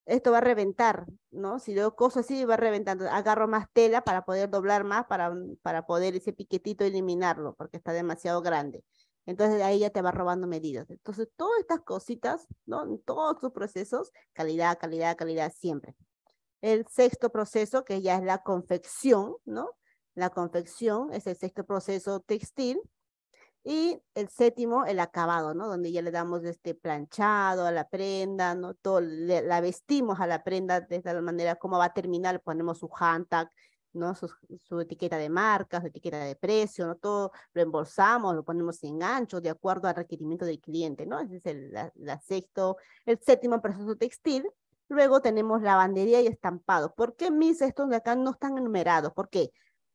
esto va a reventar, ¿no? Si lo cosas así, va reventando. Agarro más tela para poder doblar más, para, mm, para poder ese piquetito eliminarlo, porque está demasiado grande. Entonces ahí ya te va robando medidas. Entonces, todas estas cositas, ¿no? En todos tus procesos, calidad, calidad, calidad, siempre. El sexto proceso, que ya es la confección, ¿no? La confección es el sexto proceso textil, y el séptimo, el acabado, ¿no? Donde ya le damos este planchado a la prenda, ¿no? Todo, la vestimos a la prenda de tal manera como va a terminar, ponemos su handtag, ¿no? Su, etiqueta de marca, su etiqueta de precio, ¿no? Todo lo embolsamos, lo ponemos en ancho, de acuerdo al requerimiento del cliente, ¿no? Ese es el la, sexto, el séptimo proceso textil. Luego tenemos lavandería y estampado. ¿Por qué mis estos de acá no están enumerados? ¿Por qué?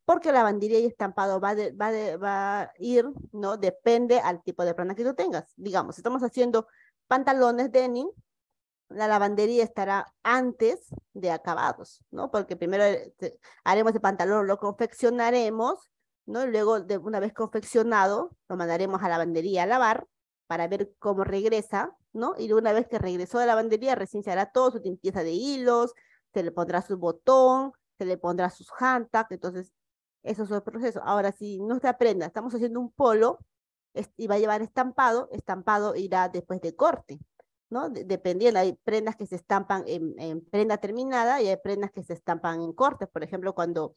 porque la y estampado va, a ir, ¿no? Depende al tipo de prenda que tú tengas. Digamos, si estamos haciendo pantalones denim, la lavandería estará antes de acabados, ¿no? Porque primero eh, haremos el pantalón, lo confeccionaremos, ¿no? Y luego, de una vez confeccionado, lo mandaremos a la lavandería a lavar para ver cómo regresa, ¿no? Y una vez que regresó de la lavandería, recién se hará todo su limpieza de hilos, se le pondrá su botón, se le pondrá sus handtags, entonces eso es otro proceso. Ahora, si nuestra prenda, estamos haciendo un polo y va a llevar estampado, estampado irá después de corte, ¿no? dependiendo, hay prendas que se estampan en, prenda terminada y hay prendas que se estampan en corte. Por ejemplo, cuando,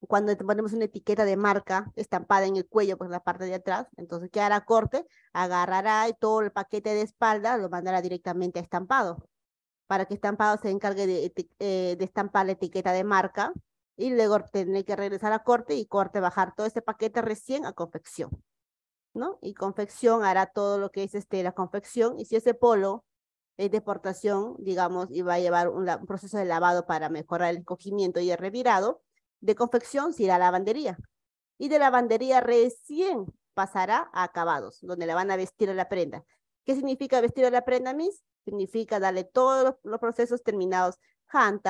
cuando ponemos una etiqueta de marca estampada en el cuello, por la parte de atrás, entonces, ¿qué hará corte? Agarrará todo el paquete de espalda, lo mandará directamente a estampado para que estampado se encargue de eh, estampar la etiqueta de marca y luego tener que regresar a corte y corte bajar todo este paquete recién a confección, ¿no? Y confección hará todo lo que es este, la confección y si ese polo es deportación, digamos, y va a llevar un, proceso de lavado para mejorar el cogimiento y el revirado, de confección se irá a lavandería y de lavandería recién pasará a acabados, donde la van a vestir a la prenda. ¿Qué significa vestir a la prenda, Miss? Significa darle todos los, procesos terminados, hand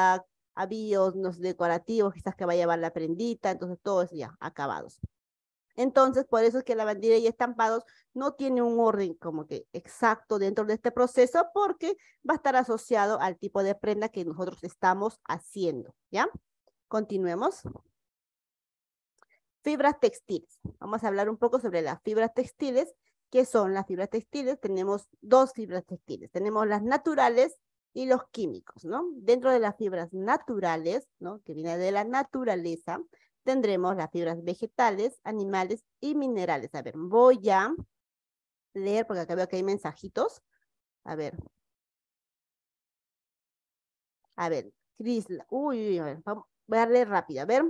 avíos, los decorativos, quizás que va a llevar la prendita, entonces todo ya acabados. Entonces, por eso es que la bandera y estampados no tiene un orden como que exacto dentro de este proceso porque va a estar asociado al tipo de prenda que nosotros estamos haciendo, ¿ya? Continuemos. Fibras textiles. Vamos a hablar un poco sobre las fibras textiles. ¿Qué son las fibras textiles? Tenemos dos fibras textiles. Tenemos las naturales y los químicos, ¿no? Dentro de las fibras naturales, ¿no? Que viene de la naturaleza, tendremos las fibras vegetales, animales y minerales. A ver, voy a leer porque acá veo que hay mensajitos. A ver. A ver, Cris, uy, a ver, voy a leer rápido. A ver,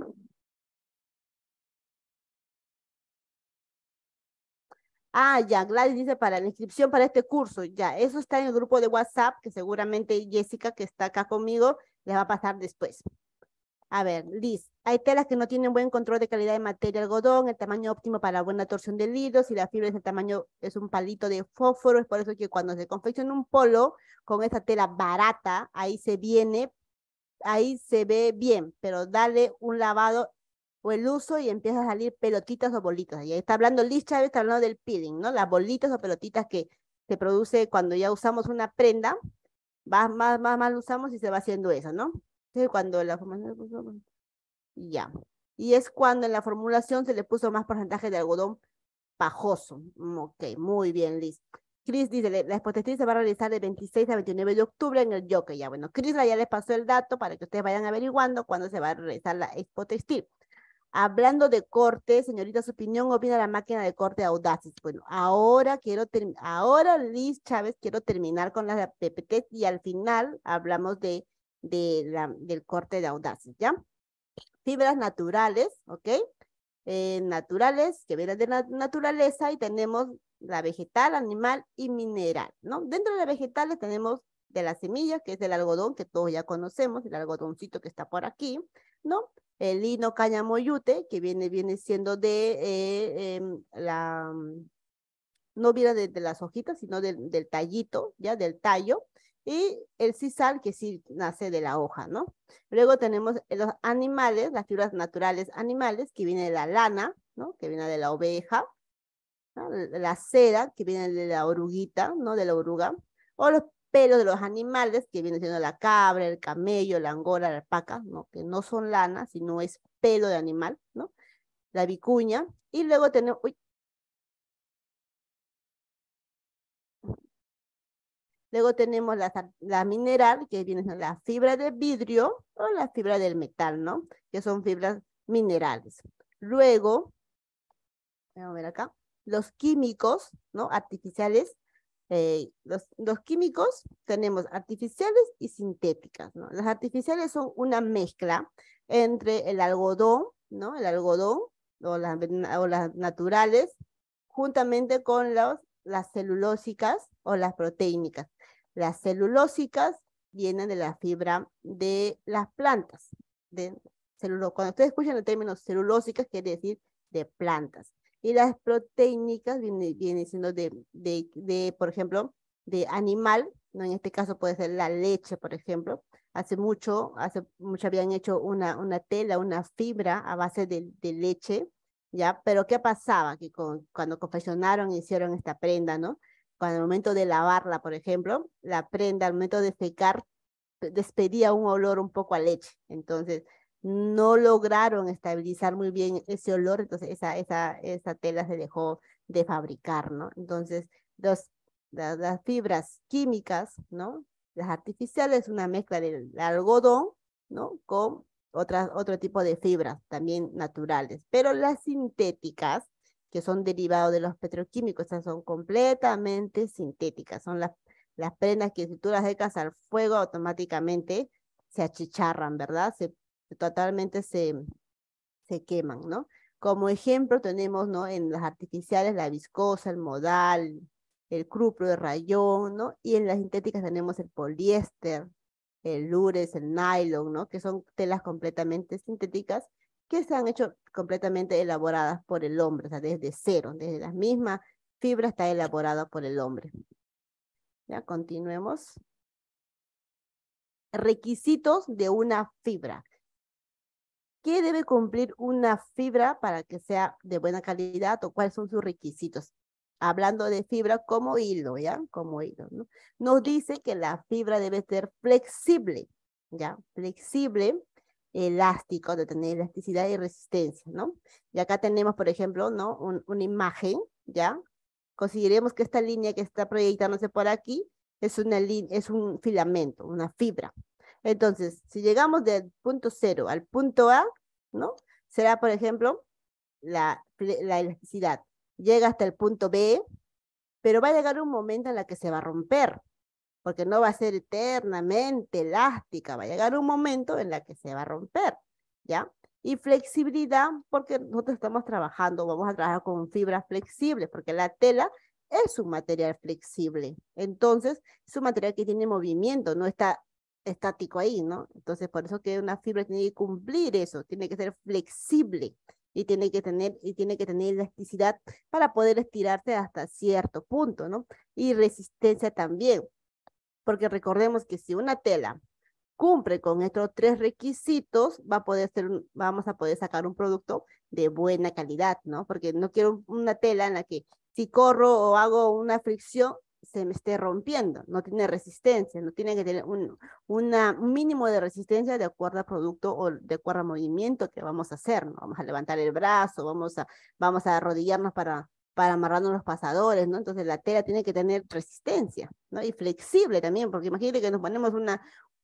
Ah, ya, Gladys dice para la inscripción para este curso. Ya, eso está en el grupo de WhatsApp, que seguramente Jessica, que está acá conmigo, le va a pasar después. A ver, Liz, hay telas que no tienen buen control de calidad de materia algodón, el tamaño óptimo para la buena torsión del hilo, si la fibra es el tamaño, es un palito de fósforo, es por eso que cuando se confecciona un polo con esa tela barata, ahí se viene, ahí se ve bien, pero dale un lavado o el uso y empieza a salir pelotitas o bolitas. Y ahí está hablando Liz Chávez, está hablando del peeling, ¿no? Las bolitas o pelotitas que se produce cuando ya usamos una prenda, más, más, más, más usamos y se va haciendo eso, ¿no? Entonces, cuando la formulación... Ya. Y es cuando en la formulación se le puso más porcentaje de algodón pajoso. Mm, ok, muy bien, Liz. Cris dice, la exposición se va a realizar de 26 a 29 de octubre en el yoke, Ya, bueno, Cris ya les pasó el dato para que ustedes vayan averiguando cuándo se va a realizar la expo Hablando de corte, señorita, su opinión opina la máquina de corte Audaces. Bueno, ahora quiero ahora Liz Chávez quiero terminar con las PPT y al final hablamos de, de la, del corte de Audaces, ¿ya? Fibras naturales, ¿ok? Eh, naturales, que vienen de la naturaleza y tenemos la vegetal, animal y mineral, ¿no? Dentro de vegetales tenemos de las semillas, que es el algodón, que todos ya conocemos, el algodoncito que está por aquí, ¿no? el lino cañamoyute, que viene, viene siendo de eh, em, la, mm, no viene de, las hojitas, sino del tallito, ya del tallo, y el sisal, que sí nace de la hoja, ¿no? Luego tenemos los animales, las fibras naturales animales, que viene de la lana, ¿no? Que viene de la oveja, la cera, que viene de la oruguita, ¿no? De la oruga, o los pelo de los animales, que viene siendo la cabra, el camello, la angora, la alpaca, ¿no? que no son lana, sino es pelo de animal, ¿no? La vicuña. Y luego tenemos, Luego tenemos la, la mineral, que viene siendo la fibra de vidrio o la fibra del metal, ¿no? Que son fibras minerales. Luego, vamos a ver acá, los químicos, ¿no? Artificiales, eh, los, químicos tenemos artificiales y sintéticas, Las artificiales son una mezcla entre el algodón, ¿no? El algodón o las, naturales, juntamente con las celulósicas o las proteínicas. Las celulósicas vienen de la fibra de las plantas. Cuando ustedes escuchan el término celulósicas, quiere decir de plantas. Y las proteínicas vienen viene siendo de, de, por ejemplo, de animal, ¿no? en este caso puede ser la leche, por ejemplo. Hace mucho, hace mucho habían hecho una, una tela, una fibra a base de, leche, ¿ya? Pero ¿qué pasaba? Que con, cuando confeccionaron, hicieron esta prenda, ¿no? Cuando al momento de lavarla, por ejemplo, la prenda al momento de secar despedía un olor un poco a leche. Entonces, no lograron estabilizar muy bien ese olor, entonces esa, esa, tela se dejó de fabricar, ¿no? Entonces, las, fibras químicas, ¿no? Las artificiales, una mezcla del algodón, ¿no? Con otras, otro tipo de fibras también naturales, pero las sintéticas, que son derivados de los petroquímicos, esas son completamente sintéticas, son las, las prendas que si tú las dejas al fuego automáticamente se achicharran, ¿verdad? Se totalmente se, se queman, ¿no? Como ejemplo tenemos, ¿no? En las artificiales la viscosa, el modal, el crupro de rayón, ¿no? Y en las sintéticas tenemos el poliéster, el lures, el nylon, ¿no? Que son telas completamente sintéticas que se han hecho completamente elaboradas por el hombre, o sea, desde cero, desde la misma fibra está elaborada por el hombre. Ya, continuemos. Requisitos de una fibra. ¿Qué debe cumplir una fibra para que sea de buena calidad o cuáles son sus requisitos? Hablando de fibra como hilo, ¿ya? Como hilo, ¿no? Nos dice que la fibra debe ser flexible, ¿ya? Flexible, elástico, de tener elasticidad y resistencia, ¿no? Y acá tenemos, por ejemplo, ¿no? una imagen, ¿ya? Consideremos que esta línea que está proyectándose por aquí es, una es un filamento, una fibra, entonces, si llegamos del punto cero al punto A, ¿no? Será, por ejemplo, la, elasticidad. Llega hasta el punto B, pero va a llegar un momento en la que se va a romper, porque no va a ser eternamente elástica, va a llegar un momento en la que se va a romper, ¿ya? Y flexibilidad, porque nosotros estamos trabajando, vamos a trabajar con fibras flexibles, porque la tela es un material flexible. Entonces, es un material que tiene movimiento, no está estático ahí, ¿no? Entonces, por eso que una fibra tiene que cumplir eso, tiene que ser flexible y tiene que tener, y tiene que tener elasticidad para poder estirarse hasta cierto punto, ¿no? Y resistencia también, porque recordemos que si una tela cumple con estos tres requisitos, va a poder ser, vamos a poder sacar un producto de buena calidad, ¿no? Porque no quiero una tela en la que si corro o hago una fricción, se me esté rompiendo, no tiene resistencia, no tiene que tener un, una, mínimo de resistencia de acuerdo al producto o de acuerdo al movimiento que vamos a hacer, ¿no? Vamos a levantar el brazo, vamos a, vamos a arrodillarnos para, para amarrarnos los pasadores, ¿no? Entonces la tela tiene que tener resistencia, ¿no? Y flexible también, porque imagínate que nos ponemos una,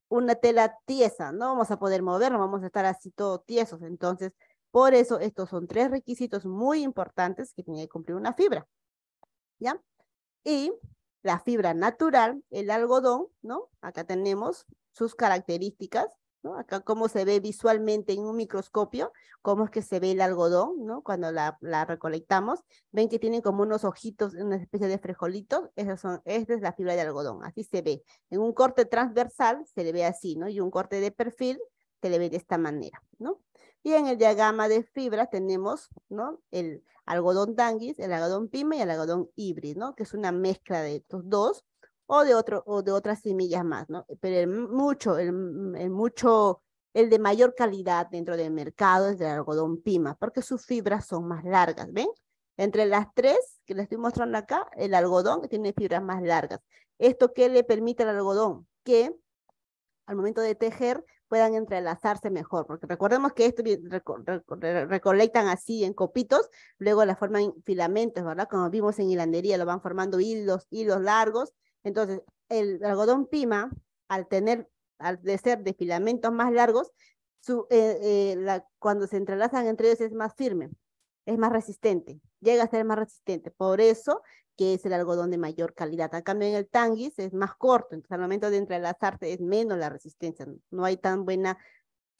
una tela tiesa, no vamos a poder movernos, vamos a estar así todo tiesos. Entonces, por eso estos son tres requisitos muy importantes que tiene que cumplir una fibra, ¿ya? Y la fibra natural, el algodón, ¿no? Acá tenemos sus características, ¿no? Acá cómo se ve visualmente en un microscopio, cómo es que se ve el algodón, ¿no? Cuando la, recolectamos, ven que tienen como unos ojitos, una especie de frejolitos, esas son, esta es la fibra de algodón, así se ve. En un corte transversal se le ve así, ¿no? Y un corte de perfil se le ve de esta manera, ¿no? Y en el diagrama de fibras tenemos ¿no? el algodón danguis, el algodón pima y el algodón híbrido, ¿no? que es una mezcla de estos dos o de, otro, o de otras semillas más. ¿no? Pero el mucho, el, mucho, el de mayor calidad dentro del mercado es el algodón pima, porque sus fibras son más largas, ¿ven? Entre las tres que les estoy mostrando acá, el algodón tiene fibras más largas. ¿Esto qué le permite al algodón? Que al momento de tejer puedan entrelazarse mejor, porque recordemos que esto recolectan así en copitos, luego la forman filamentos, ¿verdad? Como vimos en hilandería, lo van formando hilos, hilos largos. Entonces, el algodón pima, al tener, al de ser de filamentos más largos, su, eh, eh, la, cuando se entrelazan entre ellos es más firme, es más resistente, llega a ser más resistente. Por eso que es el algodón de mayor calidad. A cambio, en el tanguis es más corto, entonces al momento de artes es menos la resistencia, no hay tan buena,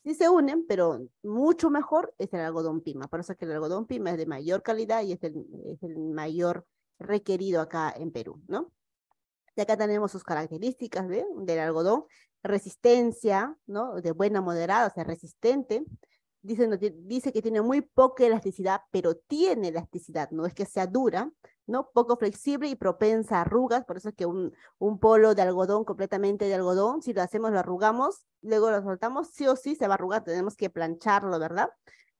sí se unen, pero mucho mejor es el algodón pima. Por eso es que el algodón pima es de mayor calidad y es el, es el mayor requerido acá en Perú, ¿no? Y acá tenemos sus características del algodón, resistencia, ¿no? De buena moderada, o sea, resistente, dice, que tiene muy poca elasticidad, pero tiene elasticidad, no es que sea dura, ¿no? Poco flexible y propensa a arrugas, por eso es que un, un polo de algodón, completamente de algodón, si lo hacemos, lo arrugamos, luego lo soltamos, sí o sí se va a arrugar, tenemos que plancharlo, ¿verdad?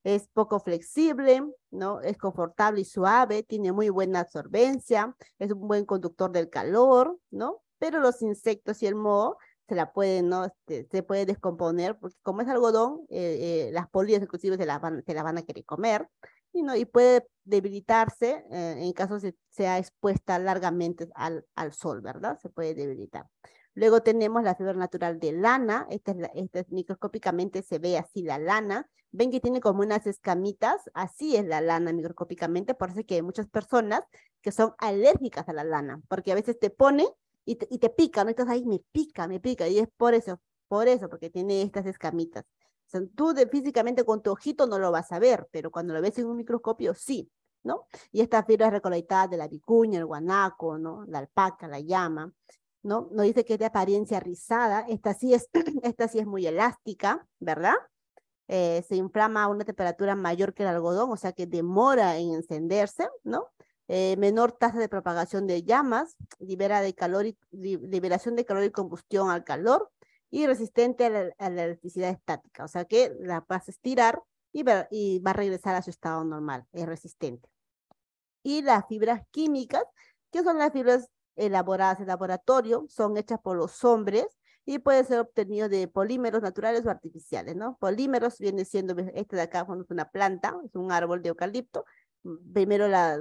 es poco flexible, ¿no? Es confortable y suave, tiene muy buena absorbencia, es un buen conductor del calor, ¿no? Pero los insectos y el moho se la puede, ¿no? Este, se, puede descomponer, porque como es algodón, eh, eh, las polillas inclusive se la van, van a querer comer, y, ¿no? y puede debilitarse eh, en caso se sea expuesta largamente al, al, sol, ¿verdad? Se puede debilitar. Luego tenemos la fibra natural de lana, esta es, microscópicamente se ve así la lana, ven que tiene como unas escamitas, así es la lana microscópicamente, por eso que hay muchas personas que son alérgicas a la lana, porque a veces te pone y te, pica, ¿no? Estás ahí, me pica, me pica, y es por eso, por eso, porque tiene estas escamitas. O sea, tú de, físicamente con tu ojito no lo vas a ver, pero cuando lo ves en un microscopio, sí, ¿no? Y estas fibras recolectadas de la vicuña, el guanaco, ¿no? La alpaca, la llama, ¿no? Nos dice que es de apariencia rizada, esta sí es, esta sí es muy elástica, ¿verdad? Eh, se inflama a una temperatura mayor que el algodón, o sea que demora en encenderse, ¿no? Eh, menor tasa de propagación de llamas, de liberación de calor y combustión al calor y resistente a la, electricidad estática. O sea que la vas a estirar y va, a regresar a su estado normal, es resistente. Y las fibras químicas, que son las fibras elaboradas en laboratorio, son hechas por los hombres y pueden ser obtenidas de polímeros naturales o artificiales, ¿no? Polímeros viene siendo, este de acá es una planta, es un árbol de eucalipto, primero la,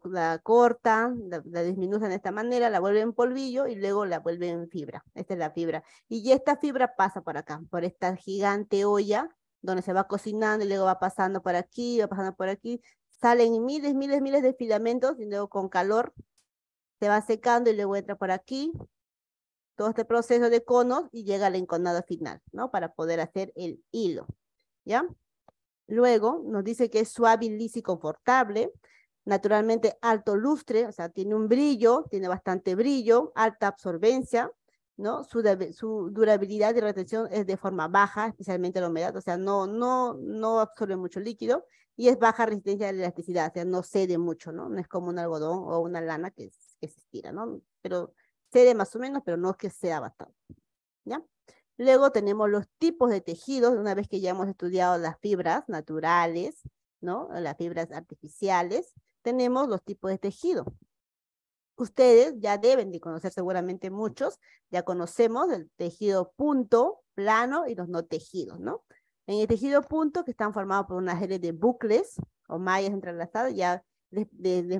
corta, la cortan, de esta manera, la vuelven polvillo y luego la vuelven fibra. Esta es la fibra. Y esta fibra pasa por acá, por esta gigante olla donde se va cocinando y luego va pasando por aquí, va pasando por aquí. Salen miles, miles, miles de filamentos y luego con calor se va secando y luego entra por aquí. Todo este proceso de conos y llega al enconado final, ¿no? Para poder hacer el hilo, ¿ya? Luego nos dice que es suave, lisa y confortable. Naturalmente alto lustre, o sea, tiene un brillo, tiene bastante brillo, alta absorbencia, ¿no? Su, durabilidad y retención es de forma baja, especialmente la humedad, o sea, no, no, no absorbe mucho líquido y es baja resistencia a la elasticidad, o sea, no cede mucho, ¿no? No es como un algodón o una lana que, que se estira, ¿no? Pero cede más o menos, pero no es que sea bastante, ¿ya? Luego tenemos los tipos de tejidos, una vez que ya hemos estudiado las fibras naturales, ¿no? Las fibras artificiales, tenemos los tipos de tejido. Ustedes ya deben de conocer seguramente muchos, ya conocemos el tejido punto, plano y los no tejidos, ¿no? En el tejido punto, que están formados por una serie de bucles o mallas entrelazadas, ya les,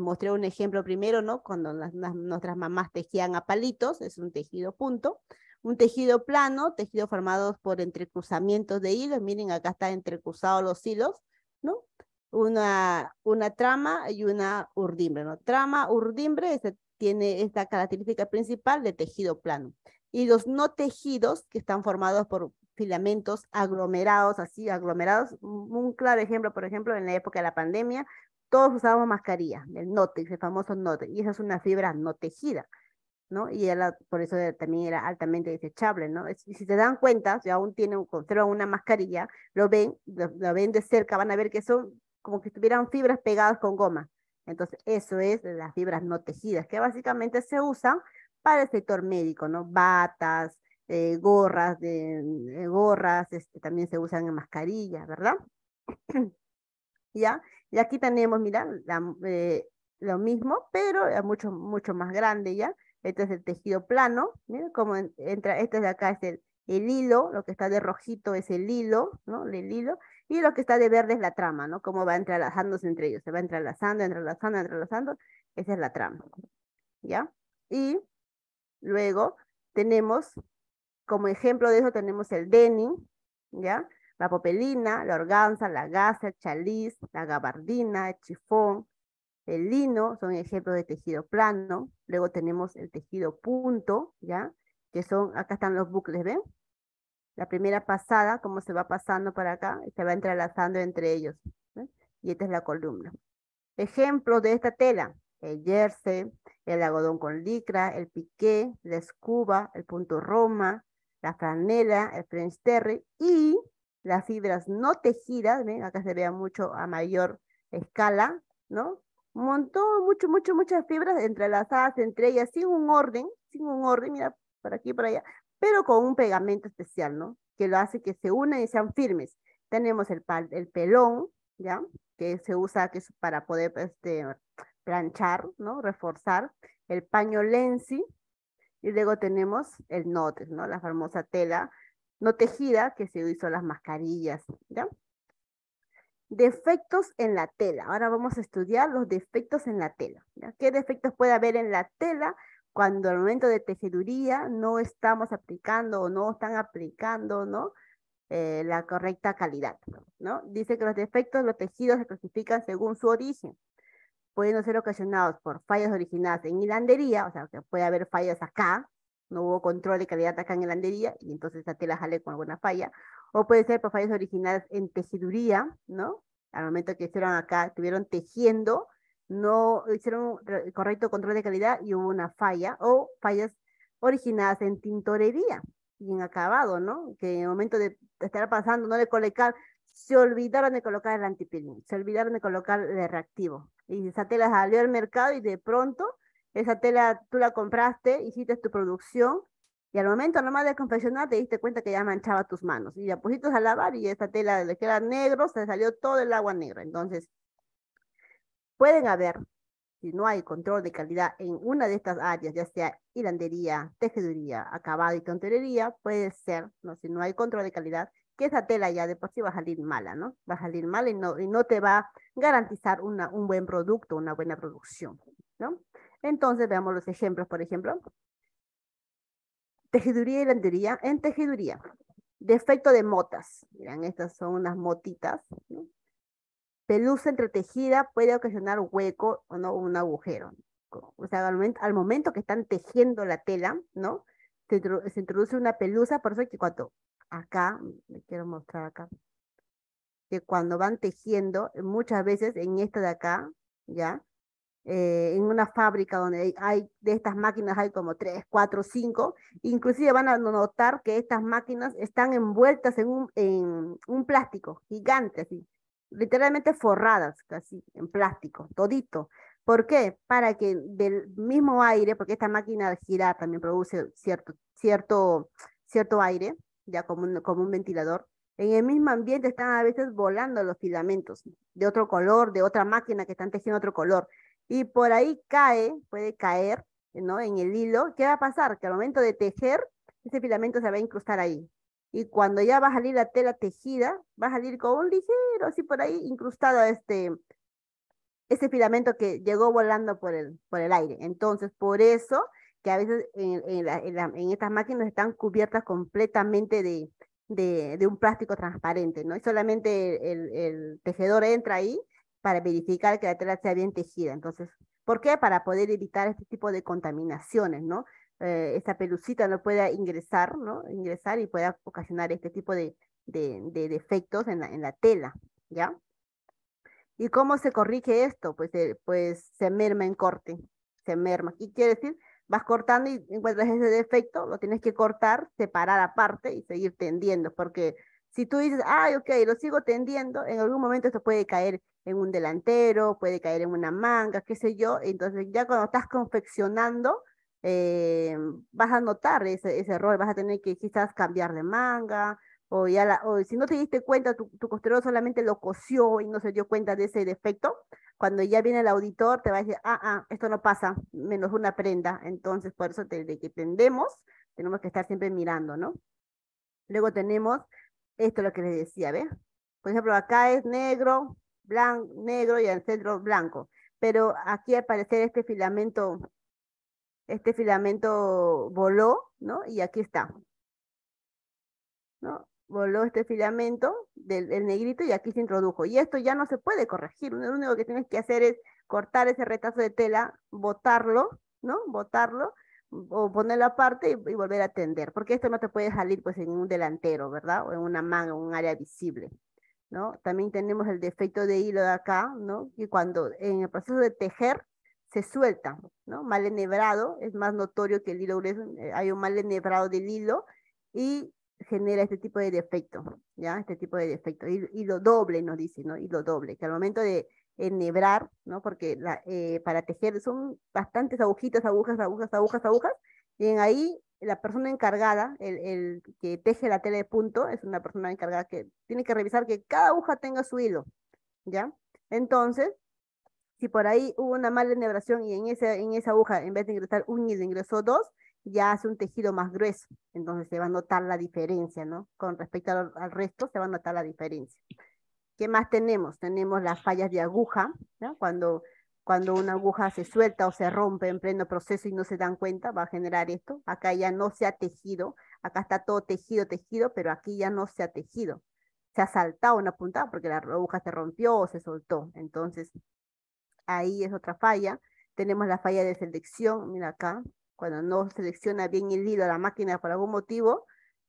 mostré un ejemplo primero, ¿no? Cuando nuestras mamás tejían a palitos, es un tejido punto un tejido plano, tejido formado por entrecruzamientos de hilos, miren acá está entrecruzados los hilos, ¿no? Una, una trama y una urdimbre, ¿no? Trama, urdimbre, tiene esta característica principal de tejido plano. Y los no tejidos, que están formados por filamentos aglomerados, así aglomerados, un claro ejemplo, por ejemplo, en la época de la pandemia, todos usábamos mascarilla, el notex, el famoso notex, y esa es una fibra no tejida. ¿no? Y era, por eso también era altamente desechable, ¿no? Si, si se dan cuenta, si aún tienen, conservan una mascarilla, lo ven, lo, ven de cerca, van a ver que son como que estuvieran fibras pegadas con goma. Entonces, eso es las fibras no tejidas, que básicamente se usan para el sector médico, ¿no? Batas, eh, gorras, eh, gorras, este, también se usan en mascarillas, ¿verdad? ¿Ya? Y aquí tenemos, mira, eh, lo mismo, pero mucho, mucho más grande, ¿ya? Este es el tejido plano, como entra, este de acá es el, hilo, lo que está de rojito es el hilo, ¿no? El hilo, y lo que está de verde es la trama, ¿no? Cómo va entrelazándose entre ellos, se va entrelazando, entrelazando, entrelazando, esa es la trama, ¿ya? Y luego tenemos, como ejemplo de eso, tenemos el denim, ¿ya? La popelina, la organza, la gasa, el chaliz, la gabardina, el chifón, el lino son ejemplos de tejido plano. Luego tenemos el tejido punto, ¿ya? Que son, acá están los bucles, ¿ven? La primera pasada, cómo se va pasando para acá, se va entrelazando entre ellos. Y esta es la columna. Ejemplos de esta tela, el jersey, el algodón con licra, el piqué, la escuba, el punto roma, la franela, el french terry y las fibras no tejidas, ven, acá se vea mucho a mayor escala, ¿no? Montó mucho, mucho, muchas fibras entrelazadas entre ellas, sin un orden, sin un orden, mira, por aquí, por allá, pero con un pegamento especial, ¿no? Que lo hace que se unan y sean firmes. Tenemos el, el pelón, ¿ya? Que se usa que para poder este, planchar, ¿no? Reforzar. El paño lenzi. Y luego tenemos el note ¿no? La famosa tela no tejida que se hizo las mascarillas, ¿ya? Defectos en la tela. Ahora vamos a estudiar los defectos en la tela. ¿Qué defectos puede haber en la tela cuando el momento de tejeduría no estamos aplicando o no están aplicando ¿no? Eh, la correcta calidad? ¿no? Dice que los defectos los tejidos se clasifican según su origen. Pueden ser ocasionados por fallas originadas en hilandería, o sea, que puede haber fallas acá, no hubo control de calidad acá en hilandería y entonces la tela sale con alguna falla, o puede ser por fallas originales en tejiduría, ¿no? Al momento que estuvieron acá, estuvieron tejiendo, no hicieron un correcto control de calidad y hubo una falla, o fallas originadas en tintorería y en acabado, ¿no? Que en el momento de estar pasando, no le colocar, se olvidaron de colocar el antipilín, se olvidaron de colocar el reactivo. Y esa tela salió al mercado y de pronto esa tela tú la compraste, hiciste tu producción y al momento nomás de confeccionar te diste cuenta que ya manchaba tus manos. Y ya pusiste a lavar y esta tela de que era negro, se salió todo el agua negra. Entonces, pueden haber, si no hay control de calidad en una de estas áreas, ya sea hilandería, tejeduría, acabado y tontería, puede ser, ¿no? si no hay control de calidad, que esa tela ya de por sí va a salir mala, ¿no? Va a salir mala y no, y no te va a garantizar un buen producto, una buena producción, ¿no? Entonces, veamos los ejemplos, por ejemplo. Tejiduría y lantería en tejeduría. Defecto de motas. Miren, estas son unas motitas. ¿no? Pelusa entretejida puede ocasionar hueco o no un agujero. O sea, al momento, que están tejiendo la tela, ¿no? Se, introduce una pelusa, por eso que cuando acá, me quiero mostrar acá, que cuando van tejiendo, muchas veces en esta de acá, ¿ya? Eh, en una fábrica donde hay de estas máquinas hay como tres, cuatro, cinco, inclusive van a notar que estas máquinas están envueltas en un, en un plástico gigante, así, literalmente forradas, casi en plástico, todito. ¿Por qué? Para que del mismo aire, porque esta máquina al girar también produce cierto, cierto, cierto aire, ya como como un ventilador, en el mismo ambiente están a veces volando los filamentos de otro color, de otra máquina que están tejiendo otro color y por ahí cae, puede caer, ¿no? En el hilo, ¿qué va a pasar? Que al momento de tejer, ese filamento se va a incrustar ahí. Y cuando ya va a salir la tela tejida, va a salir con un ligero, así por ahí, incrustado este, ese filamento que llegó volando por el, por el aire. Entonces, por eso que a veces en, en, estas máquinas están cubiertas completamente de, de, un plástico transparente, ¿no? Y solamente el, el tejedor entra ahí para verificar que la tela sea bien tejida. Entonces, ¿por qué? Para poder evitar este tipo de contaminaciones, ¿no? Esa eh, esta pelucita no pueda ingresar, ¿no? Ingresar y pueda ocasionar este tipo de, defectos en la, tela, ¿ya? ¿Y cómo se corrige esto? Pues, eh, pues se merma en corte, se merma. ¿Qué quiere decir? Vas cortando y encuentras ese defecto, lo tienes que cortar, separar aparte y seguir tendiendo, porque si tú dices, ah, ok, lo sigo tendiendo, en algún momento esto puede caer en un delantero, puede caer en una manga, qué sé yo. Entonces ya cuando estás confeccionando, eh, vas a notar ese, ese, error, vas a tener que quizás cambiar de manga, o ya si no te diste cuenta, tu, costero costurero solamente lo cosió y no se dio cuenta de ese defecto, cuando ya viene el auditor te va a decir, ah, ah, esto no pasa, menos una prenda. Entonces, por eso desde que tendemos, tenemos que estar siempre mirando, ¿no? Luego tenemos, esto lo que les decía, ¿ves? Por ejemplo, acá es negro, negro y al centro blanco. Pero aquí al parecer este filamento, este filamento voló, ¿no? Y aquí está. ¿No? Voló este filamento del, negrito y aquí se introdujo. Y esto ya no se puede corregir. Lo único que tienes que hacer es cortar ese retazo de tela, botarlo, ¿no? Botarlo o ponerlo aparte y, y, volver a tender, porque esto no te puede salir pues en un delantero, ¿verdad? O en una manga, un área visible. ¿no? También tenemos el defecto de hilo de acá, ¿no? cuando en el proceso de tejer se suelta, ¿no? Mal enhebrado, es más notorio que el hilo grueso, eh, hay un mal enhebrado del hilo y genera este tipo de defecto, ¿ya? Este tipo de defecto. Hilo, doble nos dice, ¿no? Hilo doble, que al momento de enhebrar, ¿no? Porque la, eh, para tejer son bastantes agujitas, agujas, agujas, agujas, agujas, y en ahí la persona encargada, el, que teje la tela de punto, es una persona encargada que tiene que revisar que cada aguja tenga su hilo, ¿ya? Entonces, si por ahí hubo una mala enhebración y en esa, en esa aguja, en vez de ingresar un hilo, ingresó dos, ya hace un tejido más grueso. Entonces se va a notar la diferencia, ¿no? Con respecto al, resto, se va a notar la diferencia. ¿Qué más tenemos? Tenemos las fallas de aguja, ¿no? Cuando cuando una aguja se suelta o se rompe en pleno proceso y no se dan cuenta, va a generar esto. Acá ya no se ha tejido, acá está todo tejido, tejido, pero aquí ya no se ha tejido. Se ha saltado una puntada porque la aguja se rompió o se soltó. Entonces, ahí es otra falla. Tenemos la falla de selección, mira acá, cuando no selecciona bien el hilo a la máquina por algún motivo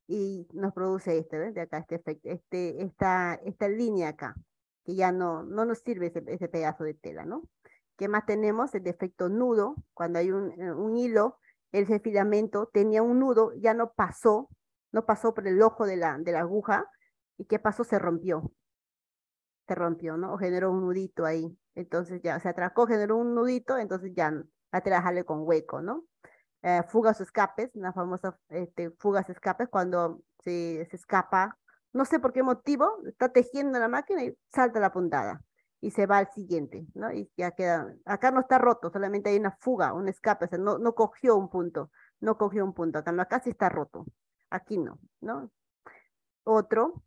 y nos produce este, De acá, este, efecto, este, esta, esta línea acá, que ya no, no nos sirve ese, ese pedazo de tela, ¿no? ¿Qué más tenemos? El defecto nudo, cuando hay un, eh, hilo, ese filamento tenía un nudo, ya no pasó, no pasó por el ojo de la, aguja, ¿y qué pasó? Se rompió. Se rompió, ¿no? O generó un nudito ahí. Entonces ya se atracó, generó un nudito, entonces ya trabajarle con hueco, ¿no? Eh, fugas o escapes, una famosa este, fugas escapes, cuando se escapa, no sé por qué motivo, está tejiendo la máquina y salta la puntada y se va al siguiente, ¿no? Y ya queda, acá no está roto, solamente hay una fuga, un escape, o sea, no, no cogió un punto, no cogió un punto, acá, acá sí está roto, aquí no, ¿no? Otro,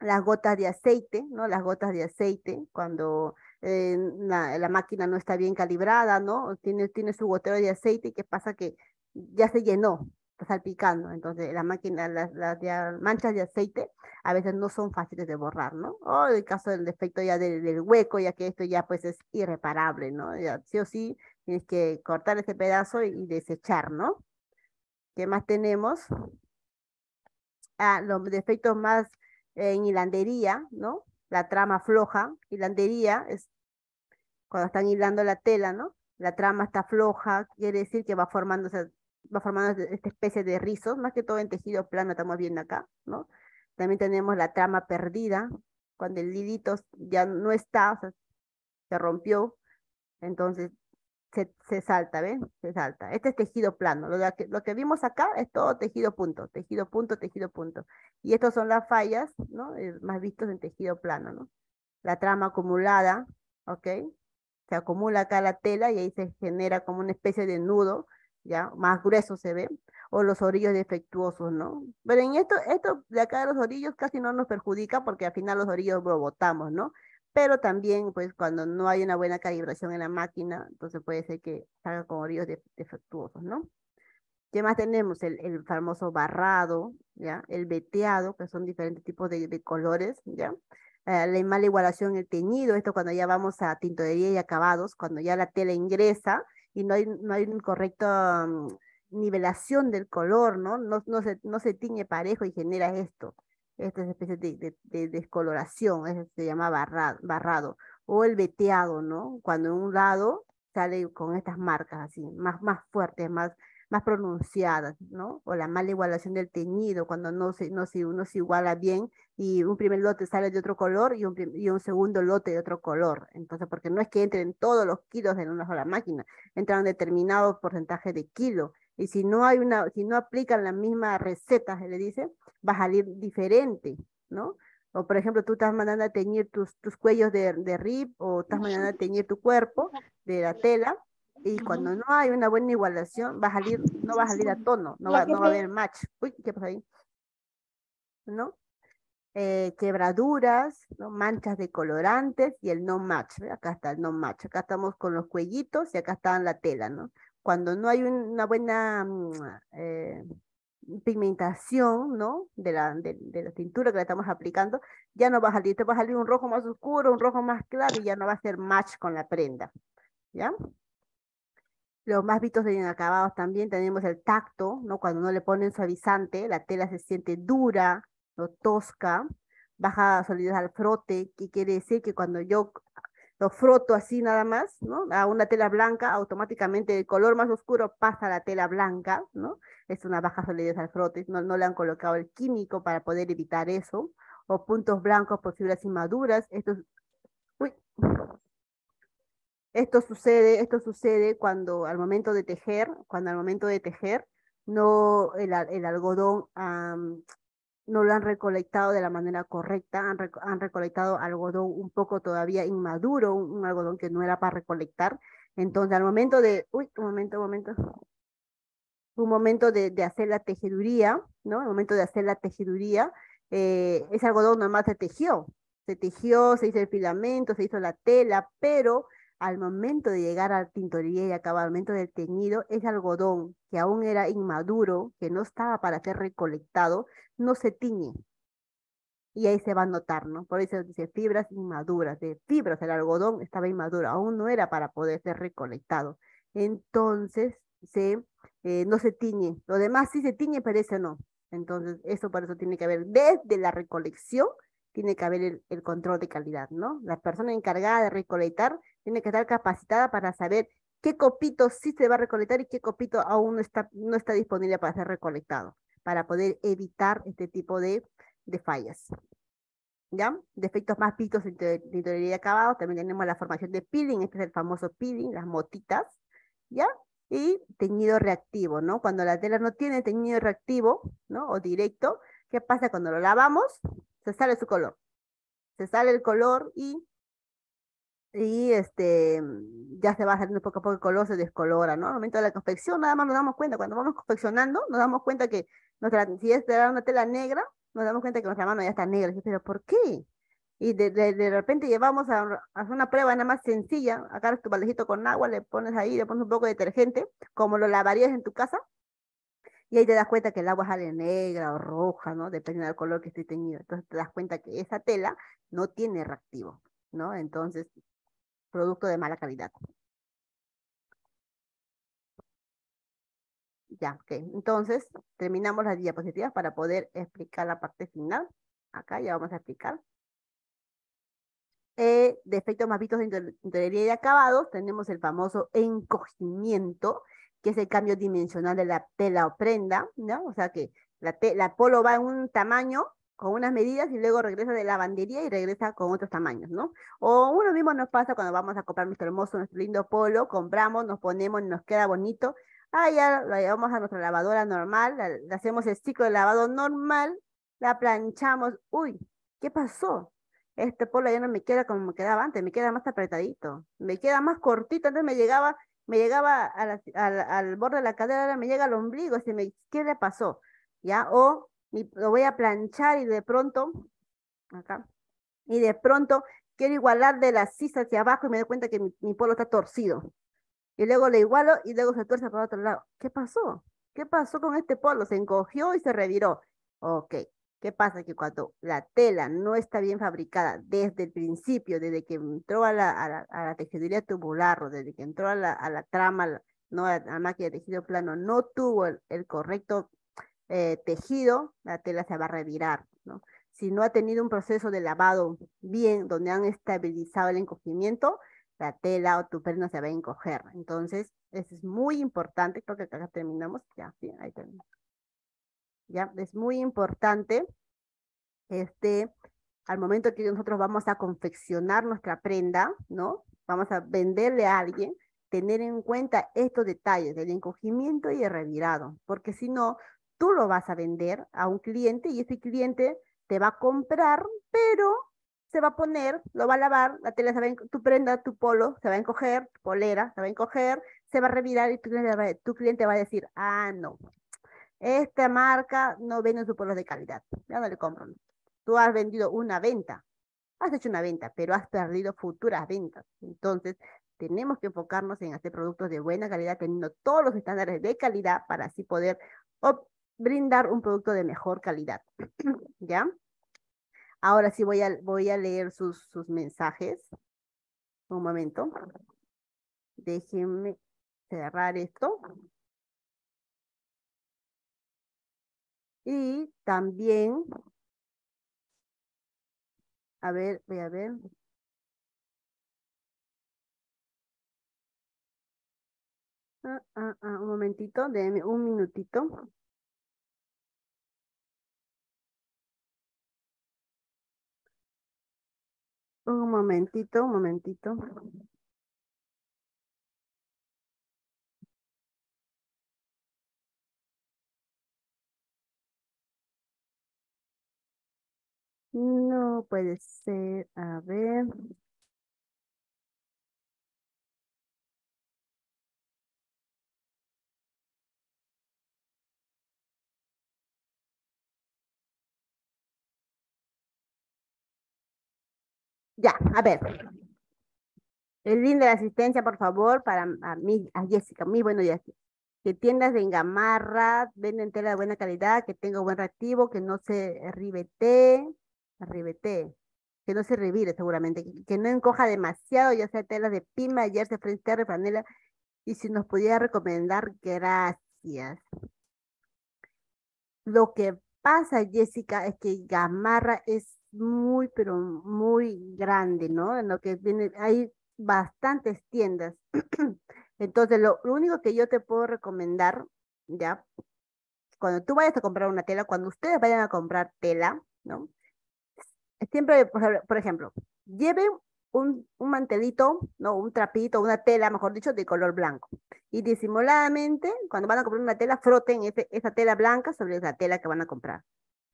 las gotas de aceite, ¿no? Las gotas de aceite, cuando eh, la, máquina no está bien calibrada, ¿no? Tiene, tiene su gotero de aceite y que pasa que ya se llenó, está salpicando. Entonces, las máquinas las, manchas de aceite a veces no son fáciles de borrar, ¿no? O el caso del defecto ya del, hueco, ya que esto ya pues es irreparable, ¿no? Ya, sí o sí tienes que cortar ese pedazo y, desechar, ¿no? ¿Qué más tenemos? Ah, los defectos más en hilandería, ¿no? La trama floja, hilandería es cuando están hilando la tela, ¿no? La trama está floja, quiere decir que va formándose va formando este, esta especie de rizos, más que todo en tejido plano estamos viendo acá, ¿no? También tenemos la trama perdida, cuando el lidito ya no está, o sea, se rompió, entonces se, se, salta, ¿ven? Se salta. Este es tejido plano. Lo, que, lo que vimos acá es todo tejido punto, tejido punto, tejido punto. Y estas son las fallas, ¿no? Eh, más vistos en tejido plano, ¿no? La trama acumulada, ¿ok? Se acumula acá la tela y ahí se genera como una especie de nudo ya más grueso se ve, o los orillos defectuosos, ¿no? Pero en esto, esto de acá de los orillos casi no nos perjudica porque al final los orillos lo botamos, ¿no? Pero también, pues, cuando no hay una buena calibración en la máquina, entonces puede ser que salga con orillos defectuosos, ¿no? ¿Qué más tenemos? El, el, famoso barrado, ¿ya? El veteado, que son diferentes tipos de, colores, ¿ya? Eh, la mala igualación, el teñido, esto cuando ya vamos a tintorería y acabados, cuando ya la tela ingresa, y no hay, no hay mm, nivelación del color, ¿no? No, se, tiñe parejo y genera esto, esta especie de, descoloración, eso se llama barrado, o el veteado, ¿no? Cuando en un lado sale con estas marcas así, más, más fuertes, más más pronunciadas, ¿no? O la mala igualación del teñido, cuando no no se, uno se iguala bien y un primer lote sale de otro color y un, y un segundo lote de otro color. Entonces, porque no es que entren todos los kilos en una sola máquina, entran determinados determinado porcentaje de kilo. Y si no hay una, si no aplican la misma receta, se le dice, va a salir diferente, ¿no? O por ejemplo, tú estás mandando a teñir tus, tus cuellos de, de rip o estás mandando a teñir tu cuerpo de la tela y cuando no hay una buena igualación, va a salir, no va a salir a tono, no va, no va a haber match. Uy, ¿qué pasa ahí? ¿No? Eh, quebraduras, ¿no? manchas de colorantes y el no match. Acá está el no match. Acá estamos con los cuellitos y acá está la tela, ¿no? Cuando no hay una buena mm, eh, pigmentación, ¿no? De la, de, de la tintura que le estamos aplicando, ya no va a salir. Te va a salir un rojo más oscuro, un rojo más claro y ya no va a ser match con la prenda. ¿Ya? Los más vistos de inacabados también tenemos el tacto, ¿no? Cuando no le ponen suavizante, la tela se siente dura, no tosca, baja solidez al frote, que quiere decir que cuando yo lo froto así nada más, ¿no? A una tela blanca, automáticamente el color más oscuro pasa a la tela blanca, ¿no? Es una baja solidez al frote, no, no le han colocado el químico para poder evitar eso, o puntos blancos posibles inmaduras, estos, esto sucede, esto sucede cuando al momento de tejer, cuando al momento de tejer, no el, el algodón no lo han recolectado de la manera correcta, han, han recolectado algodón un poco todavía inmaduro, un, algodón que no era para recolectar. Entonces, al momento de, uy, un momento, un momento, un momento de, de hacer la tejeduría, ¿no? El momento de hacer la tejeduría, eh, ese algodón más se tejió, se tejió, se hizo el filamento, se hizo la tela, pero al momento de llegar a la y acabamiento del teñido, ese algodón que aún era inmaduro, que no estaba para ser recolectado, no se tiñe. Y ahí se va a notar, ¿no? Por eso dice fibras inmaduras, de fibras, el algodón estaba inmaduro, aún no era para poder ser recolectado. Entonces, se, eh, no se tiñe. Lo demás sí se tiñe, pero ese no. Entonces, eso por eso tiene que haber desde la recolección tiene que haber el, el, control de calidad, ¿no? La persona encargada de recolectar tiene que estar capacitada para saber qué copito sí se va a recolectar y qué copito aún no está, no está disponible para ser recolectado, para poder evitar este tipo de, de fallas. ¿Ya? Defectos más pitos de tintorería de acabado. También tenemos la formación de peeling, este es el famoso peeling, las motitas, ¿ya? Y teñido reactivo, ¿no? Cuando la tela no tiene teñido reactivo, ¿no? O directo, ¿qué pasa cuando lo lavamos? Se sale su color. Se sale el color y y este ya se va saliendo poco a poco el color, se descolora, ¿no? Al momento de la confección, nada más nos damos cuenta, cuando vamos confeccionando, nos damos cuenta que nuestra, si es de una tela negra, nos damos cuenta que nuestra mano ya está negra, pero ¿por qué? Y de, repente llevamos a, hacer una prueba nada más sencilla, agarras tu baldejito con agua, le pones ahí, le pones un poco de detergente, como lo lavarías en tu casa, y ahí te das cuenta que el agua sale negra o roja, ¿no? Depende del color que esté teñido. Entonces te das cuenta que esa tela no tiene reactivo, ¿no? Entonces producto de mala calidad. Ya, ok. Entonces, terminamos las diapositivas para poder explicar la parte final. Acá ya vamos a explicar. Eh, de más vistos de interioría y acabados, tenemos el famoso encogimiento, que es el cambio dimensional de la tela o prenda, ¿no? O sea que la, la polo va en un tamaño con unas medidas y luego regresa de lavandería y regresa con otros tamaños, ¿no? O uno mismo nos pasa cuando vamos a comprar nuestro hermoso, nuestro lindo polo, compramos, nos ponemos, nos queda bonito. Ah, ya lo llevamos a nuestra lavadora normal, le hacemos el ciclo de lavado normal, la planchamos. Uy, ¿qué pasó? Este polo ya no me queda como me quedaba antes, me queda más apretadito, me queda más cortito, entonces me llegaba, me llegaba al borde de la cadera, me llega al ombligo, se me, ¿qué le pasó? ¿Ya? O lo voy a planchar y de pronto, acá, y de pronto quiero igualar de la sisa hacia abajo y me doy cuenta que mi, polo está torcido. Y luego le igualo y luego se torce para otro lado. ¿Qué pasó? ¿Qué pasó con este polo? Se encogió y se reviró. Ok, ¿qué pasa? Que cuando la tela no está bien fabricada desde el principio, desde que entró a la, a la, tejeduría tubular o desde que entró a la, a la trama, no a la máquina de tejido plano, no tuvo el correcto eh, tejido, la tela se va a revirar. ¿no? Si no ha tenido un proceso de lavado bien, donde han estabilizado el encogimiento, la tela o tu perna se va a encoger. Entonces, eso es muy importante. Creo que acá terminamos. Ya, sí, ahí terminamos. Ya, es muy importante este, al momento que nosotros vamos a confeccionar nuestra prenda, ¿no? Vamos a venderle a alguien, tener en cuenta estos detalles del encogimiento y el revirado, porque si no, tú lo vas a vender a un cliente y ese cliente te va a comprar, pero se va a poner, lo va a lavar, la tela se va a tu prenda, tu polo, se va a encoger, tu polera, se va a encoger, se va a revirar y tu cliente, va, a decir, ah, no, esta marca no vende su polos de calidad, ya no le compro. Tú has vendido una venta, has hecho una venta, pero has perdido futuras ventas. Entonces, tenemos que enfocarnos en hacer productos de buena calidad, teniendo todos los estándares de calidad para así poder brindar un producto de mejor calidad. ¿Ya? Ahora sí voy a, voy a leer sus, sus mensajes. Un momento. Déjenme cerrar esto. Y también, a ver, voy a ver. Ah, ah, ah, un momentito, déjenme un minutito. Un momentito, un momentito. No puede ser. A ver. Ya, a ver. El link de la asistencia, por favor, para mí, a Jessica, mi bueno Jessica. Que tiendas de engamarra, venden tela de buena calidad, que tenga buen reactivo, que no se ribete, ribete, que no se revire seguramente, que, no encoja demasiado, ya sea tela de pima, jersey, frente, panela. y si nos pudiera recomendar, gracias. Lo que pasa, Jessica, es que Gamarra es muy, pero muy grande, ¿no? En lo que viene, hay bastantes tiendas. Entonces, lo, único que yo te puedo recomendar, ya, cuando tú vayas a comprar una tela, cuando ustedes vayan a comprar tela, ¿no? Siempre, por ejemplo, lleven un, mantelito, no, un trapito, una tela, mejor dicho, de color blanco. Y disimuladamente, cuando van a comprar una tela, froten esa tela blanca sobre esa tela que van a comprar.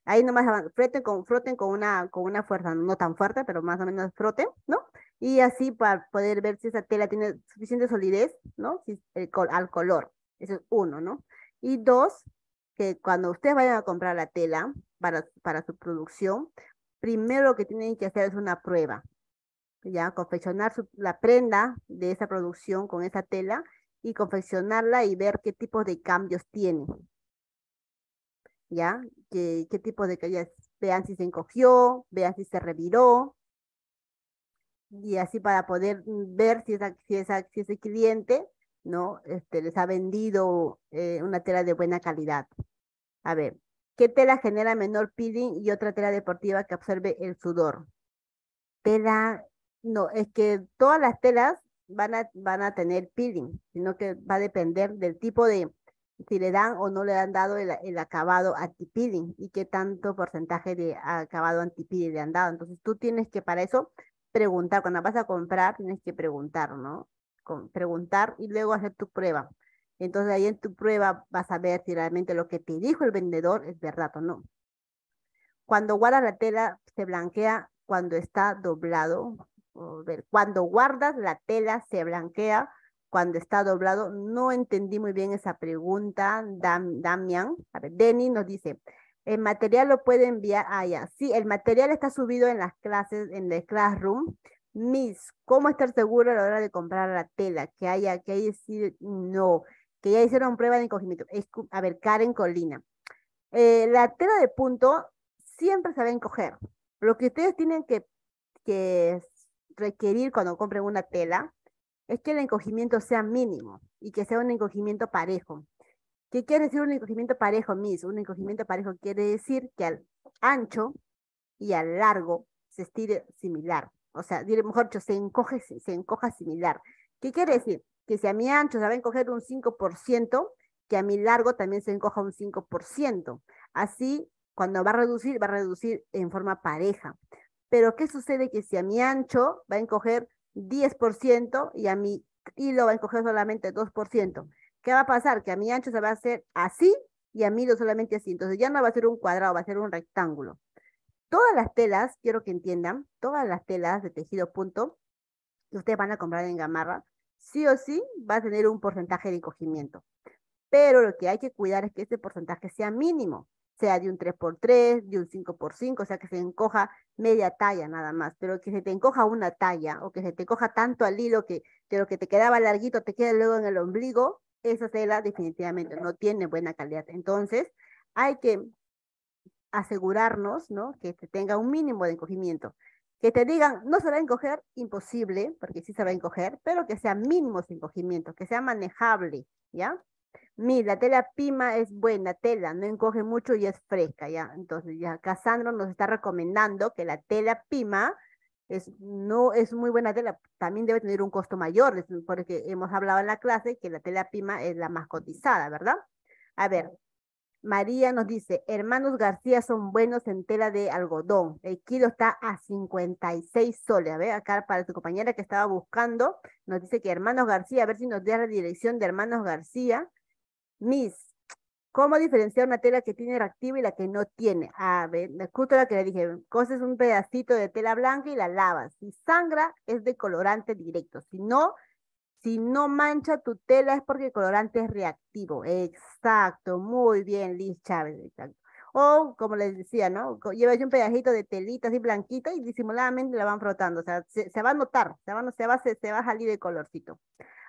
Ahí nomás froten con, froten con, una, con una fuerza, no tan fuerte, pero más o menos froten, ¿no? Y así para poder ver si esa tela tiene suficiente solidez, ¿no? al color. Eso es uno, ¿no? Y dos, que cuando ustedes vayan a comprar la tela para, para su producción, primero lo que tienen que hacer es una prueba ya confeccionar la prenda de esa producción con esa tela y confeccionarla y ver qué tipo de cambios tiene. ¿Ya? ¿Qué, qué tipo de cambios? Vean si se encogió, vean si se reviró. Y así para poder ver si, esa, si, si ese cliente ¿no? Este, les ha vendido eh, una tela de buena calidad. A ver, ¿qué tela genera menor peeling y otra tela deportiva que absorbe el sudor? Tela no, es que todas las telas van a, van a tener peeling, sino que va a depender del tipo de, si le dan o no le han dado el, acabado anti-peeling y qué tanto porcentaje de acabado anti-peeling le han dado. Entonces tú tienes que para eso preguntar, cuando vas a comprar tienes que preguntar, ¿no? preguntar y luego hacer tu prueba. Entonces ahí en tu prueba vas a ver si realmente lo que te dijo el vendedor es verdad o no. Cuando guarda la tela se blanquea cuando está doblado, cuando guardas la tela se blanquea cuando está doblado. No entendí muy bien esa pregunta, Damian. A ver, Denny nos dice, el material lo puede enviar allá. Ah, sí, el material está subido en las clases, en el classroom. Miss, ¿cómo estar seguro a la hora de comprar la tela? Que haya, que haya decir no, que ya hicieron prueba de encogimiento. A ver, Karen Colina. Eh, la tela de punto siempre se va a encoger. Lo que ustedes tienen que, que requerir cuando compren una tela es que el encogimiento sea mínimo y que sea un encogimiento parejo. ¿Qué quiere decir un encogimiento parejo, Miss? Un encogimiento parejo quiere decir que al ancho y al largo se estire similar. O sea, diré mejor se encoge, se encoja similar. ¿Qué quiere decir? Que si a mi ancho se va a encoger un 5%, que a mi largo también se encoja un 5%. Así, cuando va a reducir, va a reducir en forma pareja. Pero ¿qué sucede? Que si a mi ancho va a encoger 10% y a mi hilo va a encoger solamente 2%. ¿Qué va a pasar? Que a mi ancho se va a hacer así y a mi hilo solamente así. Entonces ya no va a ser un cuadrado, va a ser un rectángulo. Todas las telas, quiero que entiendan, todas las telas de tejido punto que ustedes van a comprar en gamarra, sí o sí va a tener un porcentaje de encogimiento. Pero lo que hay que cuidar es que este porcentaje sea mínimo sea de un 3x3, de un 5x5, o sea, que se encoja media talla nada más, pero que se te encoja una talla o que se te encoja tanto al hilo que, que lo que te quedaba larguito te queda luego en el ombligo, esa tela definitivamente no tiene buena calidad. Entonces, hay que asegurarnos, ¿no? Que te tenga un mínimo de encogimiento. Que te digan, no se va a encoger, imposible, porque sí se va a encoger, pero que sea mínimo de encogimiento, que sea manejable, ¿ya? Mira, la tela Pima es buena tela, no encoge mucho y es fresca, ya. Entonces, ya Casandro nos está recomendando que la tela Pima es, no es muy buena tela, también debe tener un costo mayor, porque hemos hablado en la clase que la tela Pima es la más cotizada, ¿verdad? A ver, María nos dice, hermanos García son buenos en tela de algodón. El kilo está a 56 soles. A ver, acá para su compañera que estaba buscando, nos dice que hermanos García, a ver si nos da la dirección de hermanos García. Miss, ¿cómo diferenciar una tela que tiene reactivo y la que no tiene? A ver, escucha la que le dije, coces un pedacito de tela blanca y la lavas. Si sangra, es de colorante directo. Si no, si no mancha tu tela es porque el colorante es reactivo. Exacto, muy bien, Liz Chávez. Exacto. O como les decía, ¿no? Llevas un pedacito de telita así blanquita y disimuladamente la van frotando. O sea, se, va a notar, se va, se, va, va a salir de colorcito.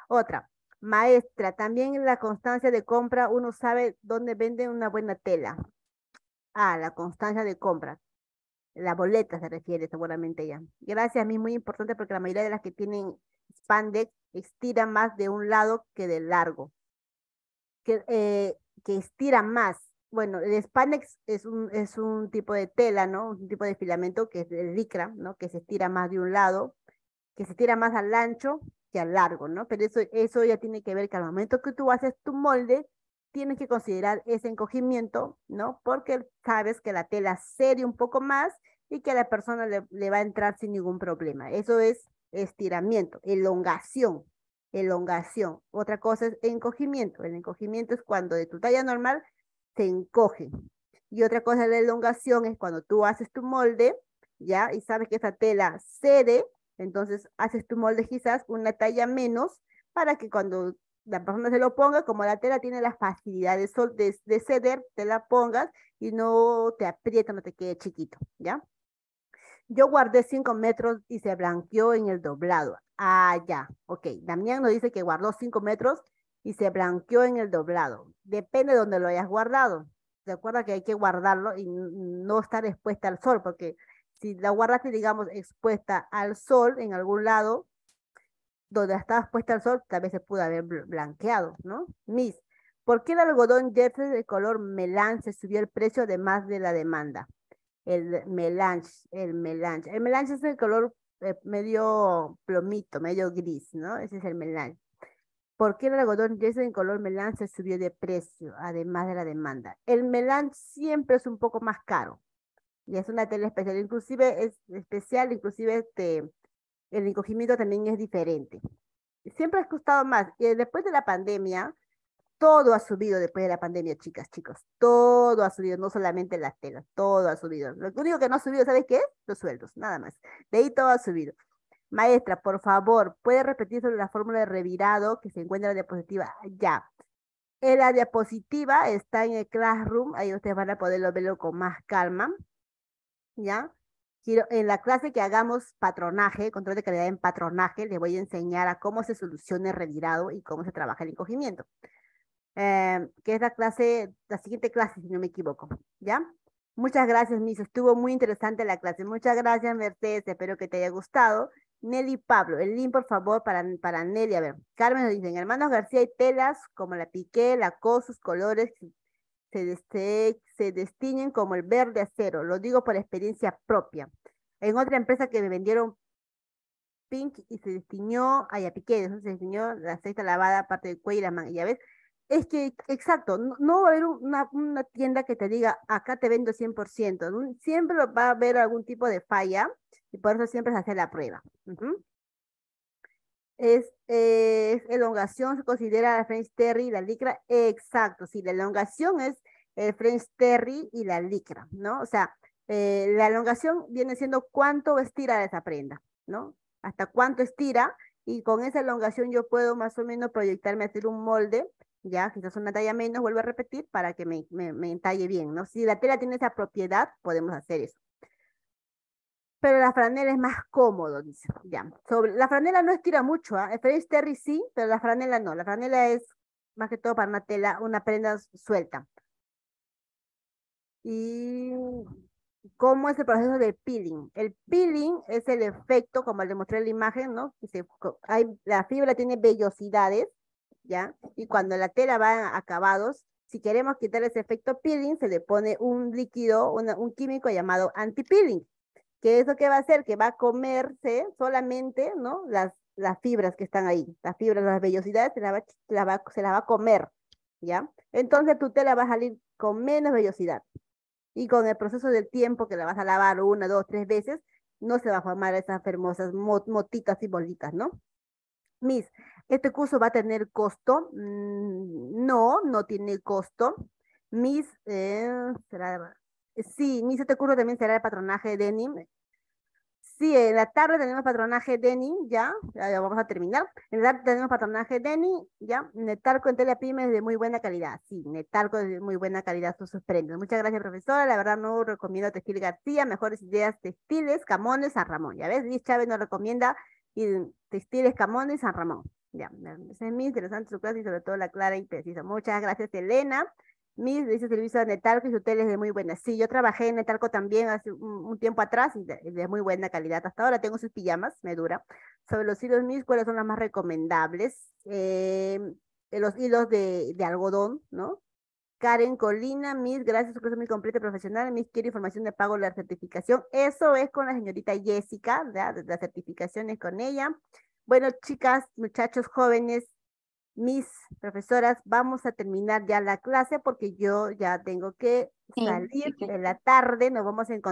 Otra, Maestra, también en la constancia de compra uno sabe dónde venden una buena tela. Ah, la constancia de compra. La boleta se refiere seguramente ya. Gracias, a mí es muy importante porque la mayoría de las que tienen spandex estira más de un lado que de largo. Eh, que, estira más. Bueno, el spandex es un, es un tipo de tela, ¿no? Un tipo de filamento que es el licra, ¿no? Que se estira más de un lado, que se estira más al ancho largo, ¿no? Pero eso, eso ya tiene que ver que al momento que tú haces tu molde, tienes que considerar ese encogimiento, ¿no? Porque sabes que la tela cede un poco más y que a la persona le, va a entrar sin ningún problema. Eso es estiramiento, elongación, elongación. Otra cosa es encogimiento. El encogimiento es cuando de tu talla normal se encoge. Y otra cosa es la elongación es cuando tú haces tu molde, ¿ya? Y sabes que esa tela cede, entonces haces tu molde quizás una talla menos para que cuando la persona se lo ponga, como la tela tiene la facilidad de, sol, de, ceder, te la pongas y no te aprieta, no te quede chiquito, ¿ya? Yo guardé 5 metros y se blanqueó en el doblado. Ah, ya, ok. Damián nos dice que guardó 5 metros y se blanqueó en el doblado. Depende de donde lo hayas guardado. Recuerda que hay que guardarlo y no estar expuesta al sol, porque si la guardaste, digamos, expuesta al sol en algún lado, donde estaba expuesta al sol, tal vez se pudo haber blanqueado, ¿no? Miss, ¿por qué el algodón jersey de color melange subió el precio además de la demanda? El melange, el melange. El melange es el color eh, medio plomito, medio gris, ¿no? Ese es el melange. ¿Por qué el algodón jersey en color melange subió de precio, además de la demanda? El melange siempre es un poco más caro, y es una tela especial. Inclusive es especial, inclusive este, el encogimiento también es diferente. Siempre ha costado más. Y después de la pandemia, todo ha subido después de la pandemia, chicas, chicos. Todo ha subido, no solamente las telas, todo ha subido. Lo único que no ha subido, ¿sabes qué? Los sueldos, nada más. De ahí todo ha subido. Maestra, por favor, ¿puede repetir sobre la fórmula de revirado que se encuentra en la diapositiva? Ya. En la diapositiva está en el Classroom, ahí ustedes van a poderlo verlo con más calma. ¿ya? Quiero, en la clase que hagamos patronaje, control de calidad en patronaje, le voy a enseñar a cómo se soluciona el revirado y cómo se trabaja el encogimiento. Eh, que es la clase, la siguiente clase, si no me equivoco, ¿ya? Muchas gracias, miso Estuvo muy interesante la clase. Muchas gracias, Mercedes. Espero que te haya gustado. Nelly Pablo, el link, por favor, para, para Nelly. A ver, Carmen nos dicen, hermanos García y telas como la piqué, la cos, sus colores, se, se destiñen como el verde acero, lo digo por experiencia propia. En otra empresa que me vendieron pink y se destiñó a piqué, se destiñó la aceite lavada, parte del cuello y las mangas, ya ves. Es que, exacto, no, va a haber una, una, tienda que te diga, acá te vendo 100%, siempre va a haber algún tipo de falla y por eso siempre se hace la prueba. Es, elongación, se considera la French Terry, la licra, exacto, si la elongación es el French Terry y la licra, ¿no? O sea, eh, la elongación viene siendo cuánto estira esa prenda, ¿no? Hasta cuánto estira y con esa elongación yo puedo más o menos proyectarme a hacer un molde, ya quizás una talla menos, vuelvo a repetir, para que me, entalle bien, ¿no? Si la tela tiene esa propiedad, podemos hacer eso. Pero la franela es más cómodo, dice. Ya. Sobre, la franela no estira mucho, ¿eh? el French Terry sí, pero la franela no. La franela es más que todo para una tela, una prenda suelta y cómo es el proceso del peeling. El peeling es el efecto, como le mostré en la imagen, ¿no? hay, la fibra tiene vellosidades, ¿ya? Y cuando la tela va acabados, si queremos quitar ese efecto peeling, se le pone un líquido, un químico llamado anti-peeling, que eso que va a hacer, que va a comerse solamente, ¿no? Las, las fibras que están ahí, las fibras, las vellosidades, se las va, se la va, se va a comer, ¿ya? Entonces tu tela va a salir con menos vellosidad y con el proceso del tiempo que la vas a lavar una, dos, tres veces, no se va a formar esas hermosas motitas y bolitas, ¿no? Miss, ¿este curso va a tener costo? Mm, no, no tiene costo. Miss, eh, será, sí, Miss, este curso también será de patronaje de denim. Sí, en la tarde tenemos patronaje Denny, ya, vamos a terminar. En la tarde tenemos patronaje Denny, ya. Netarco en es de muy buena calidad. Sí, Netarco de muy buena calidad sus prendas. Muchas gracias, profesora. La verdad no recomiendo Textil García, mejores ideas textiles, Camones, San Ramón. Ya ves, Liz Chávez nos recomienda y textiles, Camones, San Ramón. Ya, es muy interesante su clase y sobre todo la clara y precisa. Muchas gracias, Elena. Miss dice servicio de Netalco y su tele es de muy buena. Sí, yo trabajé en Netalco también hace un, tiempo atrás y de, muy buena calidad. Hasta ahora tengo sus pijamas, me dura. Sobre los hilos Miss, ¿cuáles son las más recomendables? Eh, los hilos de, algodón, ¿no? Karen Colina, Miss, gracias por mi completa profesional. Miss, quiero información de pago de la certificación. Eso es con la señorita Jessica, ¿verdad? Las certificaciones con ella. Bueno, chicas, muchachos jóvenes, mis profesoras, vamos a terminar ya la clase porque yo ya tengo que salir de la tarde, nos vamos a encontrar.